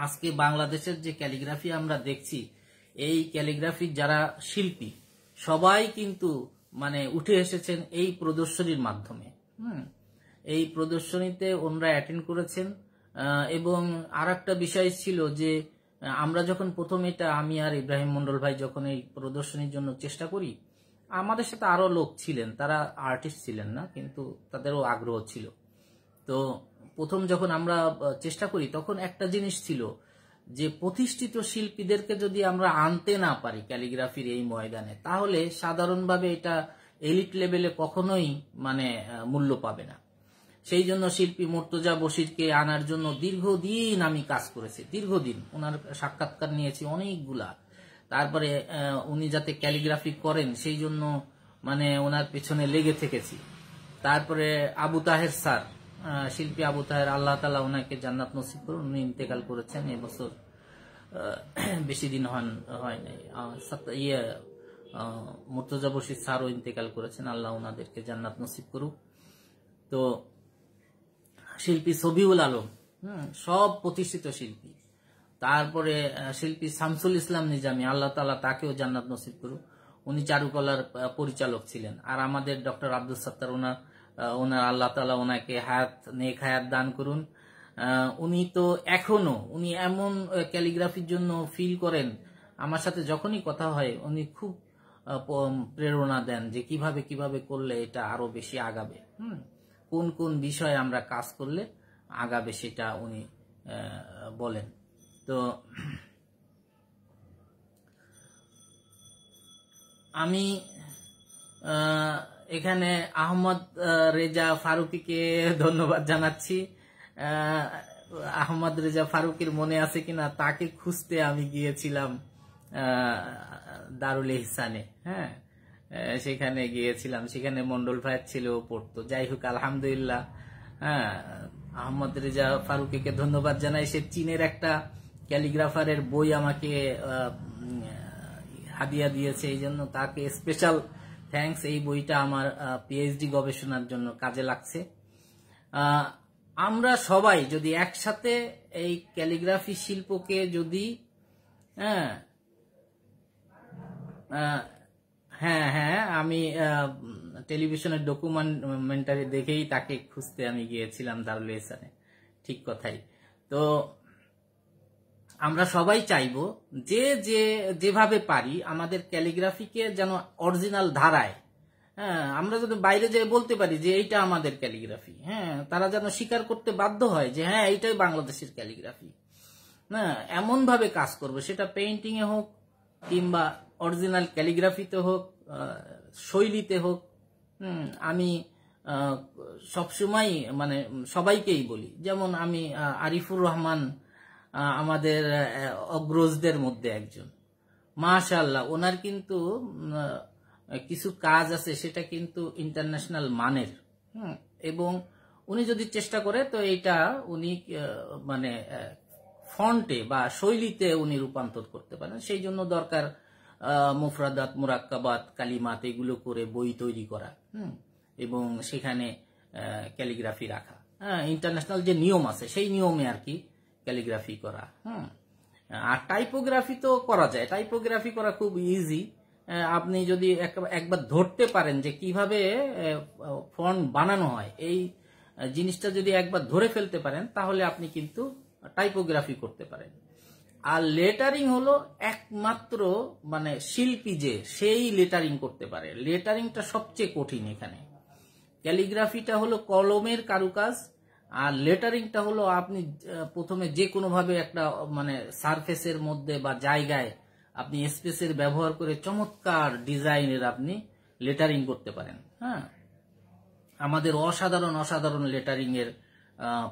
আজকে বাংলাদেশের যে ক্যালিগ্রাফি আমরা দেখছি এই ক্যালিগ্রাফির যারা শিল্পী সবাই কিন্তু মানে উঠে এসেছেন এই প্রদর্শনীর মাধ্যমে হুম এই প্রদর্শনীতে ওনারা অ্যাটেন্ড করেছেন এবং আর বিষয় ছিল যে আমরা যখন প্রথম এটা আমি আর ইব্রাহিম মন্ডল ভাই যখন এই প্রদর্শনীর জন্য চেষ্টা করি আমাদের সাথে আরও লোক ছিলেন তারা আর্টিস্ট ছিলেন না কিন্তু তাদেরও আগ্রহ ছিল তো প্রথম যখন আমরা চেষ্টা করি তখন একটা জিনিস ছিল যে প্রতিষ্ঠিত শিল্পীদেরকে যদি আমরা আনতে না পারি ক্যালিগ্রাফির এই ময়দানে তাহলে সাধারণভাবে এটা এলিট লেভেলে কখনোই মানে মূল্য পাবে না সেই জন্য শিল্পী মর্তজা বশিরকে আনার জন্য দীর্ঘদিন আমি কাজ করেছি দীর্ঘদিন ওনার সাক্ষাৎকার নিয়েছি অনেকগুলা তারপরে উনি যাতে ক্যালিগ্রাফি করেন সেই জন্য মানে ওনার পেছনে লেগে থেকেছি তারপরে আবু তাহের স্যার শিল্পী আবু তাহের আল্লাহ তালা ওনাকে জান্নাত নসিব করুন উনি ইন্তেকাল করেছেন এবছর বেশি দিন হন হয়নি ইয়ে মুর্তজা বসির স্যারও ইন্তেকাল করেছেন আল্লাহ ওনাদেরকে জান্নাত নসিব করুক তো শিল্পী সবিউল আলম সব প্রতিষ্ঠিত শিল্পী তারপরে শিল্পী শামসুল ইসলাম নিজামী আল্লাহ তালা তাকেও জান্নাত নসিব করুক উনি চারুকলার পরিচালক ছিলেন আর আমাদের ডক্টর আব্দুল সত্তার ওনার ওনার আল্লাহ তালা ওনাকে হায়াত নেক হায়াত দান করুন উনি তো এখনো উনি এমন ক্যালিগ্রাফির জন্য ফিল করেন আমার সাথে যখনই কথা হয় উনি খুব প্রেরণা দেন যে কিভাবে কিভাবে করলে এটা আরো বেশি আগাবে হুম কোন কোন বিষয়ে আমরা কাজ করলে আগাবে সেটা উনি বলেন তো আমি এখানে আহমদ রেজা ফারুকিকে ধন্যবাদ জানাচ্ছি আহমদ রেজা ফারুকির মনে আছে কিনা তাকে খুঁজতে আমি গিয়েছিলাম দারুল ইহসানে হ্যাঁ সেখানে গিয়েছিলাম সেখানে মন্ডল ভাইয়ের ছিল পড়তো যাই হোক আলহামদুলিল্লাহ হ্যাঁ আহমদ রেজা ফারুকিকে ধন্যবাদ জানাই সে চীনের একটা ক্যালিগ্রাফারের বই আমাকে হাদিয়া দিয়েছে এই জন্য তাকে স্পেশাল থ্যাংকস এই বইটা আমার পিএইচডি গবেষণার জন্য কাজে লাগছে আমরা সবাই যদি একসাথে এই ক্যালিগ্রাফি শিল্পকে যদি হ্যাঁ হ্যাঁ হ্যাঁ আমি টেলিভিশনের ডকুমেন্টারি দেখেই তাকে খুঁজতে আমি গিয়েছিলাম দারুল ইসানে ঠিক কথাই তো আমরা সবাই চাইব যে যে যেভাবে পারি আমাদের ক্যালিগ্রাফিকে যেন অরিজিনাল ধারায় হ্যাঁ আমরা যদি বাইরে যেয়ে বলতে পারি যে এইটা আমাদের ক্যালিগ্রাফি হ্যাঁ তারা যেন স্বীকার করতে বাধ্য হয় যে হ্যাঁ এইটাই বাংলাদেশের ক্যালিগ্রাফি না এমনভাবে কাজ করবে সেটা পেইন্টিংয়ে হোক কিংবা অরিজিনাল ক্যালিগ্রাফিতে হোক শৈলীতে হোক আমি সবসময় মানে সবাইকেই বলি যেমন আমি আরিফুর রহমান আমাদের অগ্রজদের মধ্যে একজন মাশাল্লাহ ওনার কিন্তু কিছু কাজ আছে সেটা কিন্তু ইন্টারন্যাশনাল মানের এবং উনি যদি চেষ্টা করে তো এটা উনি মানে ফন্টে বা শৈলীতে উনি রূপান্তর করতে পারেন সেই জন্য দরকার মুফরাদাত মোরাক্কাবাত কালিমাত এগুলো করে বই তৈরি করা হুম এবং সেখানে ক্যালিগ্রাফি রাখা হ্যাঁ ইন্টারন্যাশনাল যে নিয়ম আছে সেই নিয়মে আর কি ক্যালিগ্রাফি করা হুম আর টাইপোগ্রাফি তো করা যায় টাইপোগ্রাফি করা খুব ইজি আপনি যদি একবার ধরতে পারেন যে কিভাবে ফোন বানানো হয় এই জিনিসটা যদি একবার ধরে ফেলতে পারেন তাহলে আপনি কিন্তু টাইপোগ্রাফি করতে পারেন আর লেটারিং হলো একমাত্র মানে শিল্পী যে সেই লেটারিং করতে পারে লেটারিংটা সবচেয়ে কঠিন এখানে ক্যালিগ্রাফিটা হলো কলমের কারুকাজ আর লেটারিংটা হলো আপনি প্রথমে যে কোনোভাবে একটা মানে সারফেসের মধ্যে বা জায়গায় আপনি স্পেসের ব্যবহার করে চমৎকার ডিজাইনের আপনি লেটারিং করতে পারেন হ্যাঁ আমাদের অসাধারণ অসাধারণ লেটারিংয়ের এর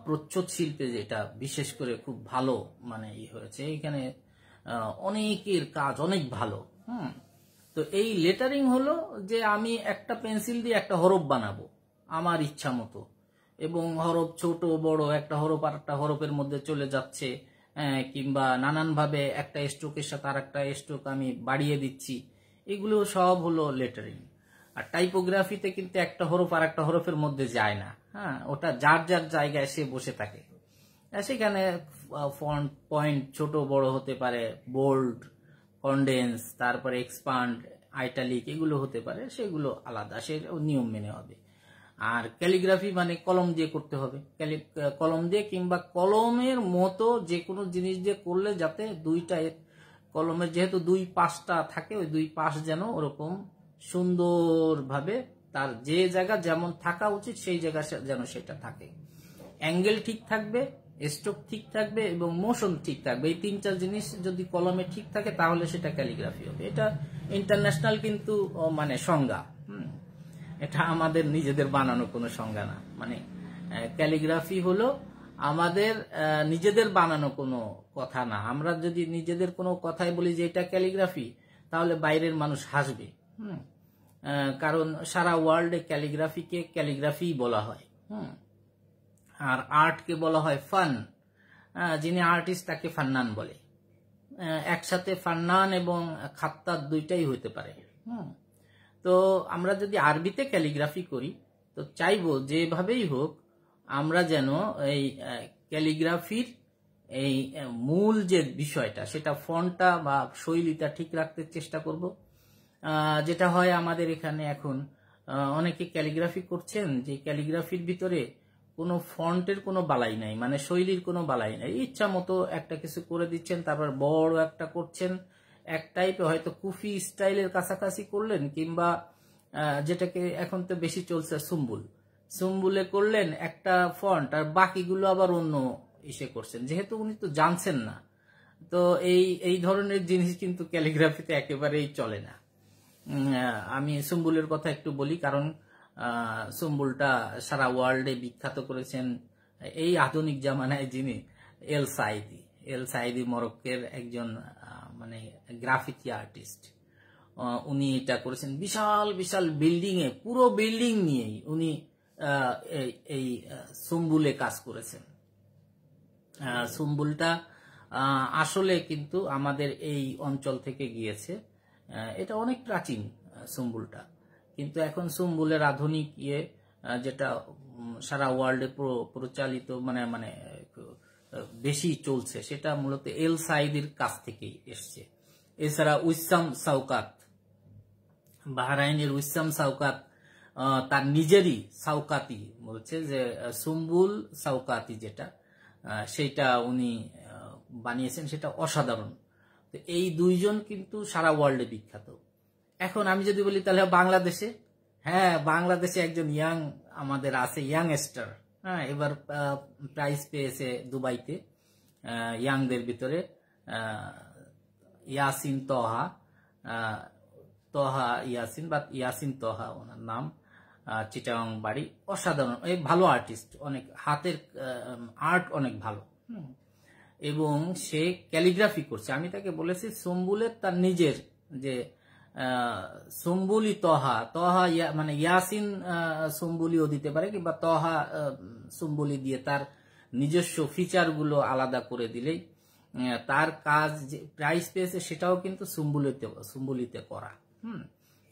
প্রচ্ছদ শিল্পে যেটা বিশেষ করে খুব ভালো মানে ই হয়েছে এখানে অনেকের কাজ অনেক ভালো হুম তো এই লেটারিং হলো যে আমি একটা পেন্সিল দিয়ে একটা হরফ বানাবো আমার ইচ্ছা মতো এবং হরফ ছোট বড় একটা হরফ আর একটা হরফের মধ্যে চলে যাচ্ছে কিংবা নানানভাবে একটা স্ট্রোকের সাথে আর একটা স্ট্রোক আমি বাড়িয়ে দিচ্ছি এগুলো সব হলো লেটারিং আর টাইপোগ্রাফিতে কিন্তু একটা হরফ আর একটা হরফের মধ্যে যায় না হ্যাঁ ওটা যার যার জায়গায় সে বসে থাকে সেখানে ফন্ট পয়েন্ট ছোট বড় হতে পারে বোল্ড কন্ডেন্স তারপরে এক্সপান্ড আইটালিক এগুলো হতে পারে সেগুলো আলাদা সে নিয়ম মেনে হবে আর ক্যালিগ্রাফি মানে কলম দিয়ে করতে হবে কলম দিয়ে কিংবা কলমের মতো যে কোনো জিনিস দিয়ে করলে যাতে দুইটা কলমের যেহেতু দুই পাশটা থাকে ওই দুই পাশ যেন ওরকম সুন্দরভাবে তার যে জায়গা যেমন থাকা উচিত সেই জায়গা যেন সেটা থাকে অ্যাঙ্গেল ঠিক থাকবে স্ট্রোক ঠিক থাকবে এবং মোশন ঠিক থাকবে এই তিনটা জিনিস যদি কলমে ঠিক থাকে তাহলে সেটা ক্যালিগ্রাফি হবে এটা ইন্টারন্যাশনাল কিন্তু মানে সংজ্ঞা এটা আমাদের নিজেদের বানানো কোনো সংজ্ঞা না মানে ক্যালিগ্রাফি হলো আমাদের নিজেদের বানানো কোনো কথা না আমরা যদি নিজেদের কোনো কথাই বলি যে এটা ক্যালিগ্রাফি তাহলে বাইরের মানুষ হাসবে হুম কারণ সারা ওয়ার্ল্ডে ক্যালিগ্রাফিকে ক্যালিগ্রাফি বলা হয় হুম আর আর্টকে বলা হয় ফান যিনি আর্টিস্ট তাকে ফান্নান বলে একসাথে ফান্নান এবং খাত্তার দুইটাই হইতে পারে হুম তো আমরা যদি আরবিতে ক্যালিগ্রাফি করি তো চাইব যেভাবেই হোক আমরা যেন এই ক্যালিগ্রাফির এই মূল যে বিষয়টা সেটা ফন্টটা বা শৈলীটা ঠিক রাখতে চেষ্টা করব যেটা হয় আমাদের এখানে এখন অনেকে ক্যালিগ্রাফি করছেন যে ক্যালিগ্রাফির ভিতরে কোনো ফন্টের কোনো বালাই নাই মানে শৈলীর কোনো বালাই নাই ইচ্ছা মতো একটা কিছু করে দিচ্ছেন তারপর বড় একটা করছেন এক টাইপে হয়তো কুফি স্টাইলের কাছাকাছি করলেন কিংবা যেটাকে এখন তো বেশি চলছে সুম্বুল সুম্বুলে করলেন একটা ফন্ট আর বাকিগুলো আবার অন্য ইসে করছেন যেহেতু উনি তো জানছেন না তো এই এই ধরনের জিনিস কিন্তু ক্যালিগ্রাফিতে একেবারেই চলে না আমি সুম্বুলের কথা একটু বলি কারণ সুম্বুলটা সারা ওয়ার্ল্ডে বিখ্যাত করেছেন এই আধুনিক জামানায় যিনি এল সাইদি এল সাইদি মরক্কের একজন মানে গ্রাফিকি আর্টিস্ট উনি এটা করেছেন বিশাল বিশাল বিল্ডিংয়ে পুরো বিল্ডিং নিয়েই উনি এই সুম্বুলে কাজ করেছেন সুম্বুলটা আসলে কিন্তু আমাদের এই অঞ্চল থেকে গিয়েছে এটা অনেক প্রাচীন সুম্বুলটা কিন্তু এখন সুম্বুলের আধুনিক ইয়ে যেটা সারা ওয়ার্ল্ডে প্রচালিত মানে মানে বেশি চলছে সেটা মূলত এল সাইদির কাছ থেকেই এসছে এছাড়া উইসাম সাউকাত বাহরাইনের উইসাম সাউকাত তার নিজেরই সাউকাতি বলছে যে সুম্বুল সাউকাতি যেটা সেইটা উনি বানিয়েছেন সেটা অসাধারণ তো এই দুইজন কিন্তু সারা ওয়ার্ল্ডে বিখ্যাত এখন আমি যদি বলি তাহলে বাংলাদেশে হ্যাঁ বাংলাদেশে একজন ইয়াং আমাদের আছে ইয়াং স্টার হ্যাঁ এবার প্রাইজ পেয়েছে দুবাইতে ইয়াংদের ভিতরে ইয়াসিন তহা তহা ইয়াসিন বা ইয়াসিন তহা ওনার নাম চিটাং বাড়ি অসাধারণ ভালো আর্টিস্ট অনেক হাতের আর্ট অনেক ভালো এবং সে ক্যালিগ্রাফি করছে আমি তাকে বলেছি সম্বুলের তার নিজের যে সম্বুলি তহা তহা মানে ইয়াসিন সম্বুলিও দিতে পারে কিংবা তহা সম্বুলি দিয়ে তার নিজস্ব ফিচারগুলো আলাদা করে দিলেই তার কাজ যে প্রাইস পেয়েছে সেটাও কিন্তু সুম্বুলিতে সুম্বুলিতে করা হুম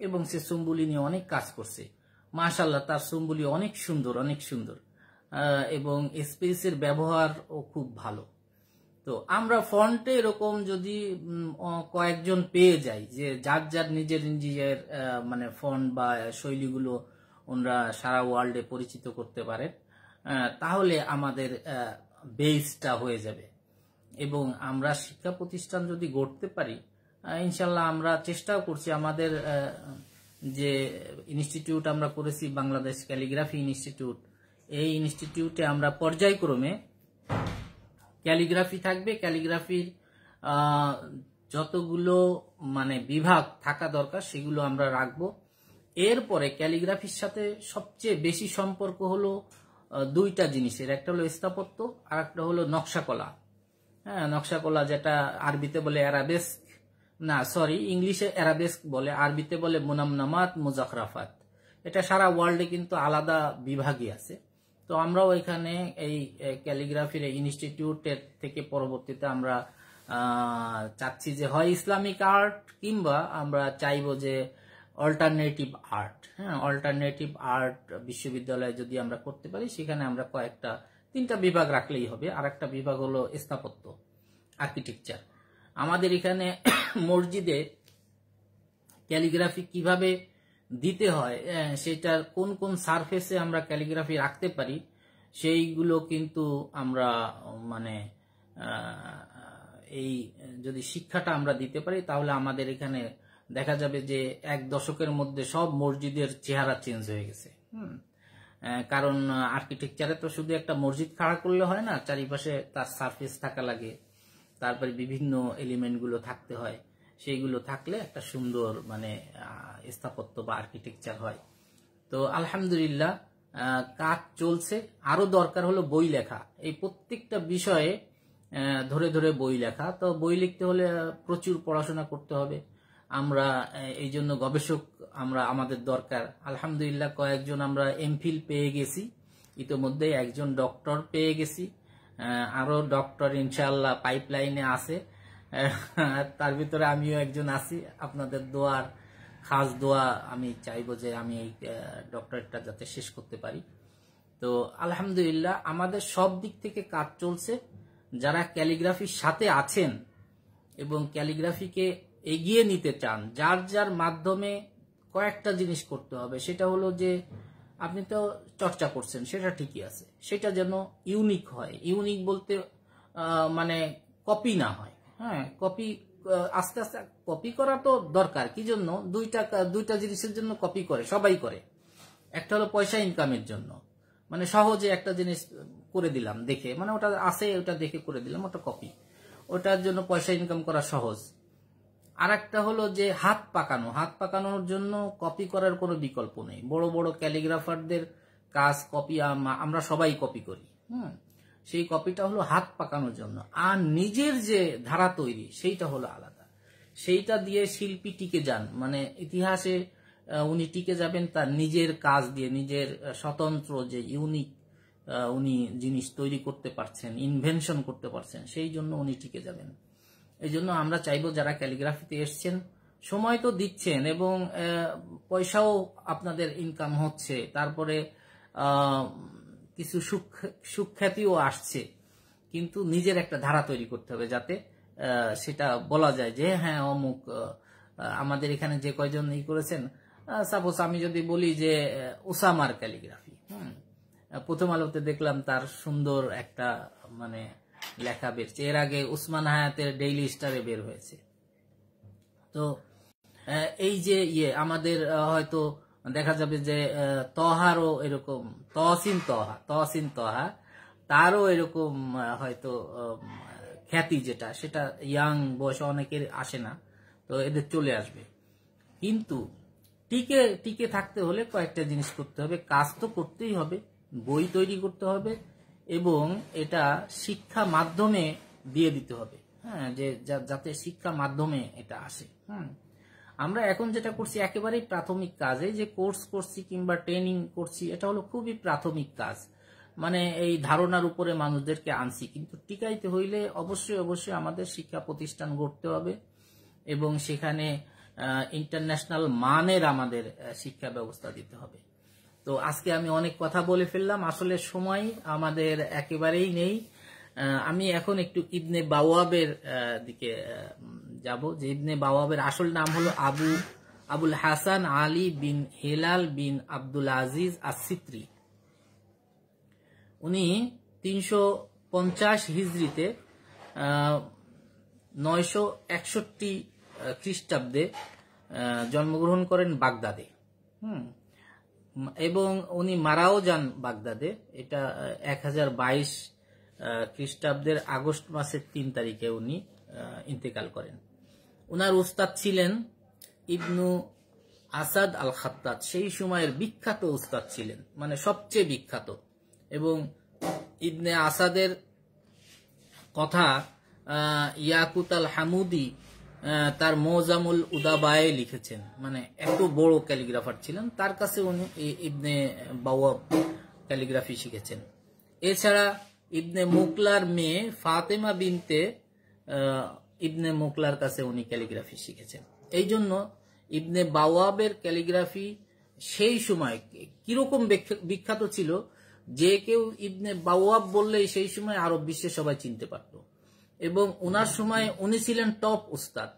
এবং সে সুম্বুলি নিয়ে অনেক কাজ করছে মাশাল্লাহ তার সুম্বুলি অনেক সুন্দর অনেক সুন্দর এবং স্পেসের ব্যবহারও খুব ভালো তো আমরা ফন্টে এরকম যদি কয়েকজন পেয়ে যাই যে যার যার নিজের নিজের মানে ফন্ট বা শৈলীগুলো ওনারা সারা ওয়ার্ল্ডে পরিচিত করতে পারেন তাহলে আমাদের বেসটা হয়ে যাবে এবং আমরা শিক্ষা প্রতিষ্ঠান যদি গড়তে পারি ইনশাল্লাহ আমরা চেষ্টাও করছি আমাদের যে ইনস্টিটিউট আমরা করেছি বাংলাদেশ ক্যালিগ্রাফি ইনস্টিটিউট এই ইনস্টিটিউটে আমরা পর্যায়ক্রমে ক্যালিগ্রাফি থাকবে ক্যালিগ্রাফির যতগুলো মানে বিভাগ থাকা দরকার সেগুলো আমরা রাখব এরপরে ক্যালিগ্রাফির সাথে সবচেয়ে বেশি সম্পর্ক হলো দুইটা জিনিসের একটা হলো স্থাপত্য আর একটা হলো নকশাকলা হ্যাঁ নকশাকলা যেটা আরবিতে বলে অ্যারাবেস্ক না সরি ইংলিশে অ্যারাবেস্ক বলে আরবিতে বলে মোনামনামাত মোজাকরাফাত এটা সারা ওয়ার্ল্ডে কিন্তু আলাদা বিভাগই আছে তো আমরাও এখানে এই ক্যালিগ্রাফির ইনস্টিটিউটের থেকে পরবর্তীতে আমরা চাচ্ছি যে হয় ইসলামিক আর্ট কিংবা আমরা চাইব যে অল্টারনেটিভ আর্ট হ্যাঁ অল্টারনেটিভ আর্ট বিশ্ববিদ্যালয়ে যদি আমরা করতে পারি সেখানে আমরা কয়েকটা তিনটা বিভাগ রাখলেই হবে আর একটা বিভাগ হলো স্থাপত্য আর্কিটেকচার আমাদের এখানে মসজিদে ক্যালিগ্রাফি কিভাবে দিতে হয় সেটার কোন কোন সারফেসে আমরা ক্যালিগ্রাফি রাখতে পারি সেইগুলো কিন্তু আমরা মানে এই যদি শিক্ষাটা আমরা দিতে পারি তাহলে আমাদের এখানে দেখা যাবে যে এক দশকের মধ্যে সব মসজিদের চেহারা চেঞ্জ হয়ে গেছে কারণ আর্কিটেকচারে তো শুধু একটা মসজিদ খাড়া করলে হয় না চারিপাশে তার সারফেস থাকা লাগে তারপরে বিভিন্ন এলিমেন্টগুলো থাকতে হয় সেইগুলো থাকলে একটা সুন্দর মানে স্থাপত্য বা আর্কিটেকচার হয় তো আলহামদুলিল্লাহ কাজ চলছে আরো দরকার হলো বই লেখা এই প্রত্যেকটা বিষয়ে ধরে ধরে বই লেখা তো বই লিখতে হলে প্রচুর পড়াশোনা করতে হবে আমরা এই জন্য গবেষক আমরা আমাদের দরকার আলহামদুলিল্লাহ কয়েকজন আমরা এমফিল পেয়ে গেছি ইতিমধ্যে একজন ডক্টর পেয়ে গেছি আরও ডক্টর ইনশাল্লাহ পাইপলাইনে আছে তার ভিতরে আমিও একজন আছি আপনাদের দোয়ার খাস দোয়া আমি চাইবো যে আমি এই ডক্টরেটটা যাতে শেষ করতে পারি তো আলহামদুলিল্লাহ আমাদের সব দিক থেকে কাজ চলছে যারা ক্যালিগ্রাফির সাথে আছেন এবং ক্যালিগ্রাফিকে এগিয়ে নিতে চান যার যার মাধ্যমে কয়েকটা জিনিস করতে হবে সেটা হলো যে আপনি তো চর্চা করছেন সেটা ঠিকই আছে সেটা যেন ইউনিক হয় ইউনিক বলতে মানে কপি না হয় হ্যাঁ কপি আস্তে আস্তে কপি করা তো দরকার কি জন্য দুইটা দুইটা জিনিসের জন্য কপি করে সবাই করে একটা হলো পয়সা ইনকামের জন্য মানে সহজে একটা জিনিস করে দিলাম দেখে মানে ওটা আসে ওটা দেখে করে দিলাম ওটা কপি ওটার জন্য পয়সা ইনকাম করা সহজ আর একটা হলো যে হাত পাকানো হাত পাকানোর জন্য কপি করার কোনো বিকল্প নেই বড় বড় ক্যালিগ্রাফারদের কাজ কপি আমরা সবাই কপি করি হুম সেই কপিটা হলো হাত পাকানোর জন্য আর নিজের যে ধারা তৈরি সেইটা হলো আলাদা সেইটা দিয়ে শিল্পী টিকে যান মানে ইতিহাসে উনি টিকে যাবেন তার নিজের কাজ দিয়ে নিজের স্বতন্ত্র যে ইউনিক উনি জিনিস তৈরি করতে পারছেন ইনভেনশন করতে পারছেন সেই জন্য উনি টিকে যাবেন এই জন্য আমরা চাইবো যারা ক্যালিগ্রাফিতে এসছেন সময় তো দিচ্ছেন এবং পয়সাও আপনাদের ইনকাম হচ্ছে তারপরে কিছু সুখ্যাতিও আসছে কিন্তু নিজের একটা ধারা তৈরি করতে হবে যাতে সেটা বলা যায় যে হ্যাঁ অমুক আমাদের এখানে যে কয়জন ই করেছেন সাপোজ আমি যদি বলি যে ওসামার ক্যালিগ্রাফি হুম প্রথম আলোতে দেখলাম তার সুন্দর একটা মানে লেখা বেরছে এর আগে উসমান হায়াতের ডেইলি স্টারে বের হয়েছে তো এই যে ইয়ে আমাদের হয়তো দেখা যাবে যে তহারও এরকম তহসিন তহা তহসিন তহা তারও এরকম হয়তো খ্যাতি যেটা সেটা ইয়াং বয়সে অনেকের আসে না তো এদের চলে আসবে কিন্তু টিকে টিকে থাকতে হলে কয়েকটা জিনিস করতে হবে কাজ তো করতেই হবে বই তৈরি করতে হবে এবং এটা শিক্ষা মাধ্যমে দিয়ে দিতে হবে হ্যাঁ যে যাতে শিক্ষা মাধ্যমে এটা আসে হ্যাঁ আমরা এখন যেটা করছি একেবারেই প্রাথমিক কাজে যে কোর্স করছি কিংবা ট্রেনিং করছি এটা হলো খুবই প্রাথমিক কাজ মানে এই ধারণার উপরে মানুষদেরকে আনছি কিন্তু টিকাইতে হইলে অবশ্যই অবশ্যই আমাদের শিক্ষা প্রতিষ্ঠান গড়তে হবে এবং সেখানে ইন্টারন্যাশনাল মানের আমাদের শিক্ষা ব্যবস্থা দিতে হবে তো আজকে আমি অনেক কথা বলে ফেললাম আসলে সময় আমাদের একেবারেই নেই আমি এখন একটু ইবনে বাওয়াবের দিকে যাব যে ইবনে বাবাবের আসল নাম হলো আবু আবুল হাসান আলী বিন হেলাল বিন আব্দুল আজিজ আসিত্রি উনি তিনশো পঞ্চাশ হিজড়িতে নয়শো একষট্টি খ্রিস্টাব্দে জন্মগ্রহণ করেন বাগদাদে হুম এবং উনি মারাও যান বাগদাদে এটা এক হাজার বাইশ খ্রিস্টাব্দের আগস্ট মাসের তিন তারিখে উনি ইন্তেকাল করেন ওনার উস্তাদ ছিলেন ইবনু আসাদ আল খাত্তাদ সেই সময়ের বিখ্যাত উস্তাদ ছিলেন মানে সবচেয়ে বিখ্যাত এবং ইবনে আসাদের কথা ইয়াকুত আল হামুদি তার মোজামুল উদাবায় লিখেছেন মানে এত বড় ক্যালিগ্রাফার ছিলেন তার কাছে উনি ইবনে বাওয়াব ক্যালিগ্রাফি শিখেছেন এছাড়া ইবনে মুকলার মেয়ে ফাতেমা বিনতে ইবনে মোকলার কাছে উনি ক্যালিগ্রাফি শিখেছেন এই জন্য ইবনে বাওয়াবের ক্যালিগ্রাফি সেই সময় কিরকম বিখ্যাত ছিল যে কেউ ইবনে বাওয়াব বললেই সেই সময় আরব বিশ্বে সবাই চিনতে পারত এবং ওনার সময় উনি ছিলেন টপ উস্তাদ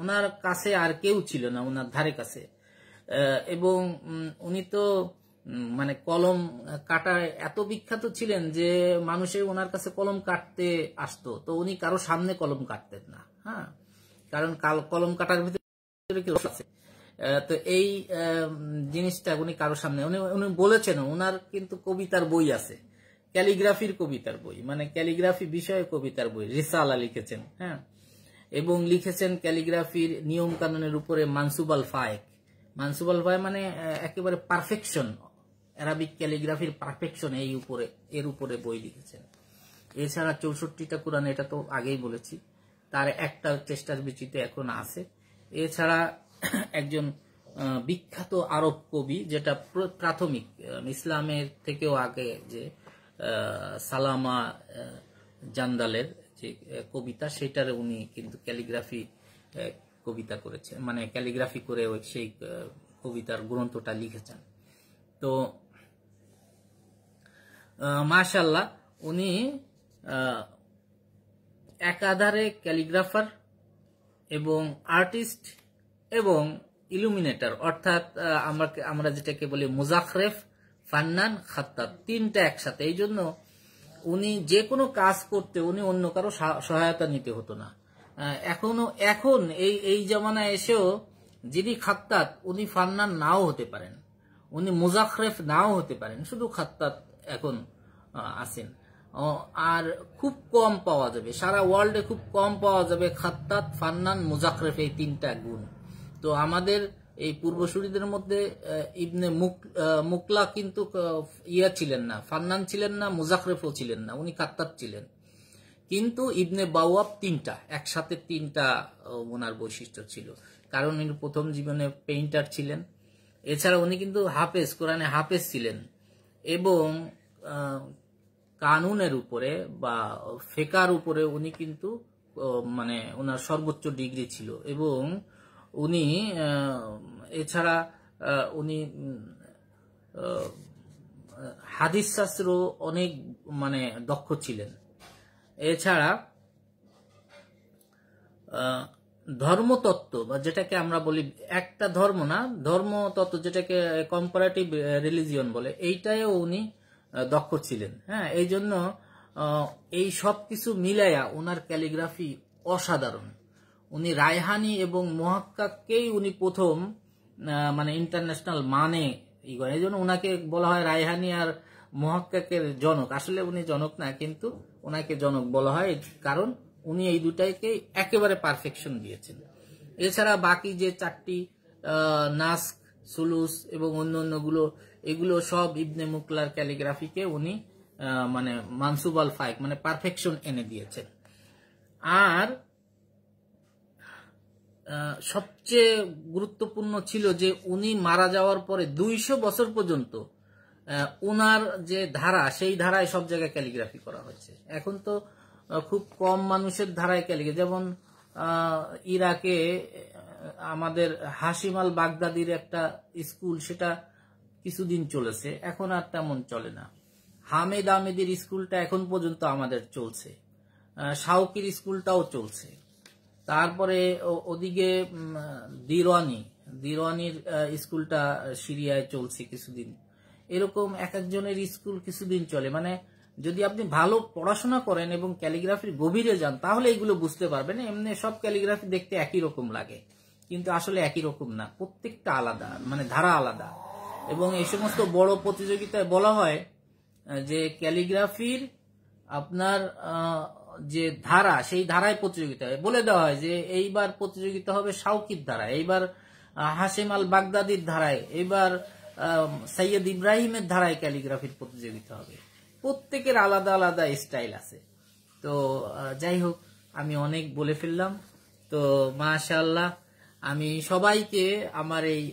ওনার কাছে আর কেউ ছিল না ওনার ধারে কাছে এবং উনি তো মানে কলম কাটা এত বিখ্যাত ছিলেন যে মানুষের ওনার কাছে কলম কাটতে আসতো তো উনি কারো সামনে কলম কাটতেন না হ্যাঁ কারণ কলম কাটার ভিতরে কি আছে তো এই জিনিসটা উনি কারো সামনে উনি উনি বলেছেন ওনার কিন্তু কবিতার বই আছে ক্যালিগ্রাফির কবিতার বই মানে ক্যালিগ্রাফি বিষয়ে কবিতার বই রিসালা লিখেছেন হ্যাঁ এবং লিখেছেন ক্যালিগ্রাফির নিয়ম কানুনের উপরে মানসুবাল ফায়েক মানসুবাল ফায়েক মানে একেবারে পারফেকশন অ্যারাবিক ক্যালিগ্রাফির পারফেকশন এই উপরে এর উপরে বই লিখেছেন এছাড়া চৌষট্টিটা কোরআন এটা তো আগেই বলেছি তার একটা চেষ্টার বিচিতে এখন আছে এছাড়া একজন বিখ্যাত আরব কবি যেটা প্রাথমিক ইসলামের থেকেও আগে যে সালামা জান্দালের যে কবিতা সেটার উনি কিন্তু ক্যালিগ্রাফি কবিতা করেছে মানে ক্যালিগ্রাফি করে সেই কবিতার গ্রন্থটা লিখেছেন তো মাশাল্লাহ উনি একাধারে ক্যালিগ্রাফার এবং আর্টিস্ট এবং ইলুমিনেটর অর্থাৎ আমরা আমরা যেটাকে বলি মুজাকরেফ ফান্নান খাত্তাব তিনটা একসাথে এই জন্য উনি যে কোনো কাজ করতে উনি অন্য কারো সহায়তা নিতে হতো না এখনো এখন এই এই জমানায় এসেও যিনি খাত্তাত উনি ফান্নান নাও হতে পারেন উনি মুজাকরেফ নাও হতে পারেন শুধু খাত্তাত এখন আছেন আর খুব কম পাওয়া যাবে সারা ওয়ার্ল্ডে খুব কম পাওয়া যাবে খাত্তাত ফান্নান মুজাকরেফ এই তিনটা গুণ তো আমাদের এই পূর্বসূরিদের মধ্যে ইবনে মুকলা কিন্তু ইয়া ছিলেন না ফান্নান ছিলেন না মুজাকরেফও ছিলেন না উনি খাত্তাত ছিলেন কিন্তু ইবনে বাওয়াব তিনটা একসাথে তিনটা ওনার বৈশিষ্ট্য ছিল কারণ উনি প্রথম জীবনে পেইন্টার ছিলেন এছাড়া উনি কিন্তু হাফেজ কোরআনে হাফেজ ছিলেন এবং কানুনের উপরে বা ফেকার উপরে উনি কিন্তু মানে ওনার সর্বোচ্চ ডিগ্রি ছিল এবং উনি এছাড়া উনি হাদিস শাস্ত্র অনেক মানে দক্ষ ছিলেন এছাড়া ধর্মতত্ত্ব বা যেটাকে আমরা বলি একটা ধর্ম না ধর্মতত্ত্ব যেটাকে কম্পারেটিভ রিলিজিয়ন বলে এইটাও উনি দক্ষ ছিলেন হ্যাঁ এই জন্য এই সব কিছু মিলাইয়া ওনার ক্যালিগ্রাফি অসাধারণ উনি রায়হানি এবং মহাক্কাকেই উনি প্রথম মানে ইন্টারন্যাশনাল মানে ই এই জন্য ওনাকে বলা হয় রায়হানি আর মহাক্কাকের জনক আসলে উনি জনক না কিন্তু ওনাকে জনক বলা হয় কারণ উনি এই দুটাইকে একেবারে পারফেকশন দিয়েছেন এছাড়া বাকি যে চারটি নাস্ক সুলুস এবং অন্য অন্যগুলো এগুলো সব ইবনে মুকলার ক্যালিগ্রাফিকে উনি মানে মানসুবাল ফাইক মানে পারফেকশন এনে দিয়েছেন আর সবচেয়ে গুরুত্বপূর্ণ ছিল যে উনি মারা যাওয়ার পরে দুইশো বছর পর্যন্ত উনার যে ধারা সেই ধারায় সব জায়গায় ক্যালিগ্রাফি করা হয়েছে এখন তো খুব কম মানুষের ধারায় ক্যালিগ্রাফি যেমন ইরাকে আমাদের হাসিমাল বাগদাদির একটা স্কুল সেটা কিছুদিন চলেছে এখন আর তেমন চলে না হামেদ আহমেদের স্কুলটা এখন পর্যন্ত আমাদের চলছে শাউকির স্কুলটাও চলছে তারপরে ওদিকে দিরওয়ানি দিরওয়ানির স্কুলটা সিরিয়ায় চলছে কিছুদিন এরকম এক একজনের স্কুল কিছুদিন চলে মানে যদি আপনি ভালো পড়াশোনা করেন এবং ক্যালিগ্রাফির গভীরে যান তাহলে এগুলো বুঝতে পারবেন এমনি সব ক্যালিগ্রাফি দেখতে একই রকম লাগে কিন্তু আসলে একই রকম না প্রত্যেকটা আলাদা মানে ধারা আলাদা এবং এই সমস্ত বড় প্রতিযোগিতায় বলা হয় যে ক্যালিগ্রাফির আপনার যে ধারা সেই ধারায় প্রতিযোগিতা বলে দেওয়া হয় যে এইবার প্রতিযোগিতা হবে সাউকির ধারায় এইবার হাসিম আল বাগদাদির ধারায় এইবার সৈয়দ ইব্রাহিমের ধারায় ক্যালিগ্রাফির প্রতিযোগিতা হবে প্রত্যেকের আলাদা আলাদা স্টাইল আছে তো যাই হোক আমি অনেক বলে ফেললাম তো মাশাল্লাহ আমি সবাইকে আমার এই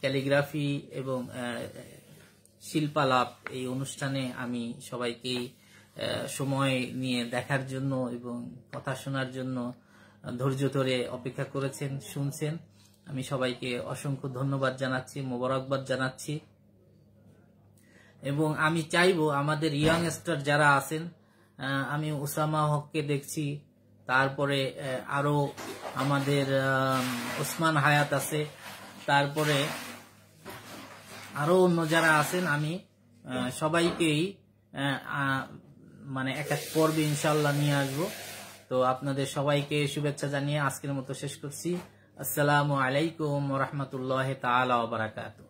ক্যালিগ্রাফি এবং শিল্পালাপ এই অনুষ্ঠানে আমি সবাইকেই সময় নিয়ে দেখার জন্য এবং কথা শোনার জন্য ধৈর্য ধরে অপেক্ষা করেছেন শুনছেন আমি সবাইকে অসংখ্য ধন্যবাদ জানাচ্ছি মোবারকবাদ জানাচ্ছি এবং আমি চাইব আমাদের স্টার যারা আছেন আমি ওসামা হককে দেখছি তারপরে আরো আমাদের ওসমান হায়াত আছে তারপরে আরো অন্য যারা আছেন আমি সবাইকেই মানে এক এক পর্বে ইনশাল্লাহ নিয়ে আসবো তো আপনাদের সবাইকে শুভেচ্ছা জানিয়ে আজকের মতো শেষ করছি আসসালামু আলাইকুম রহমতুল্লাহ তালা বারাকাতু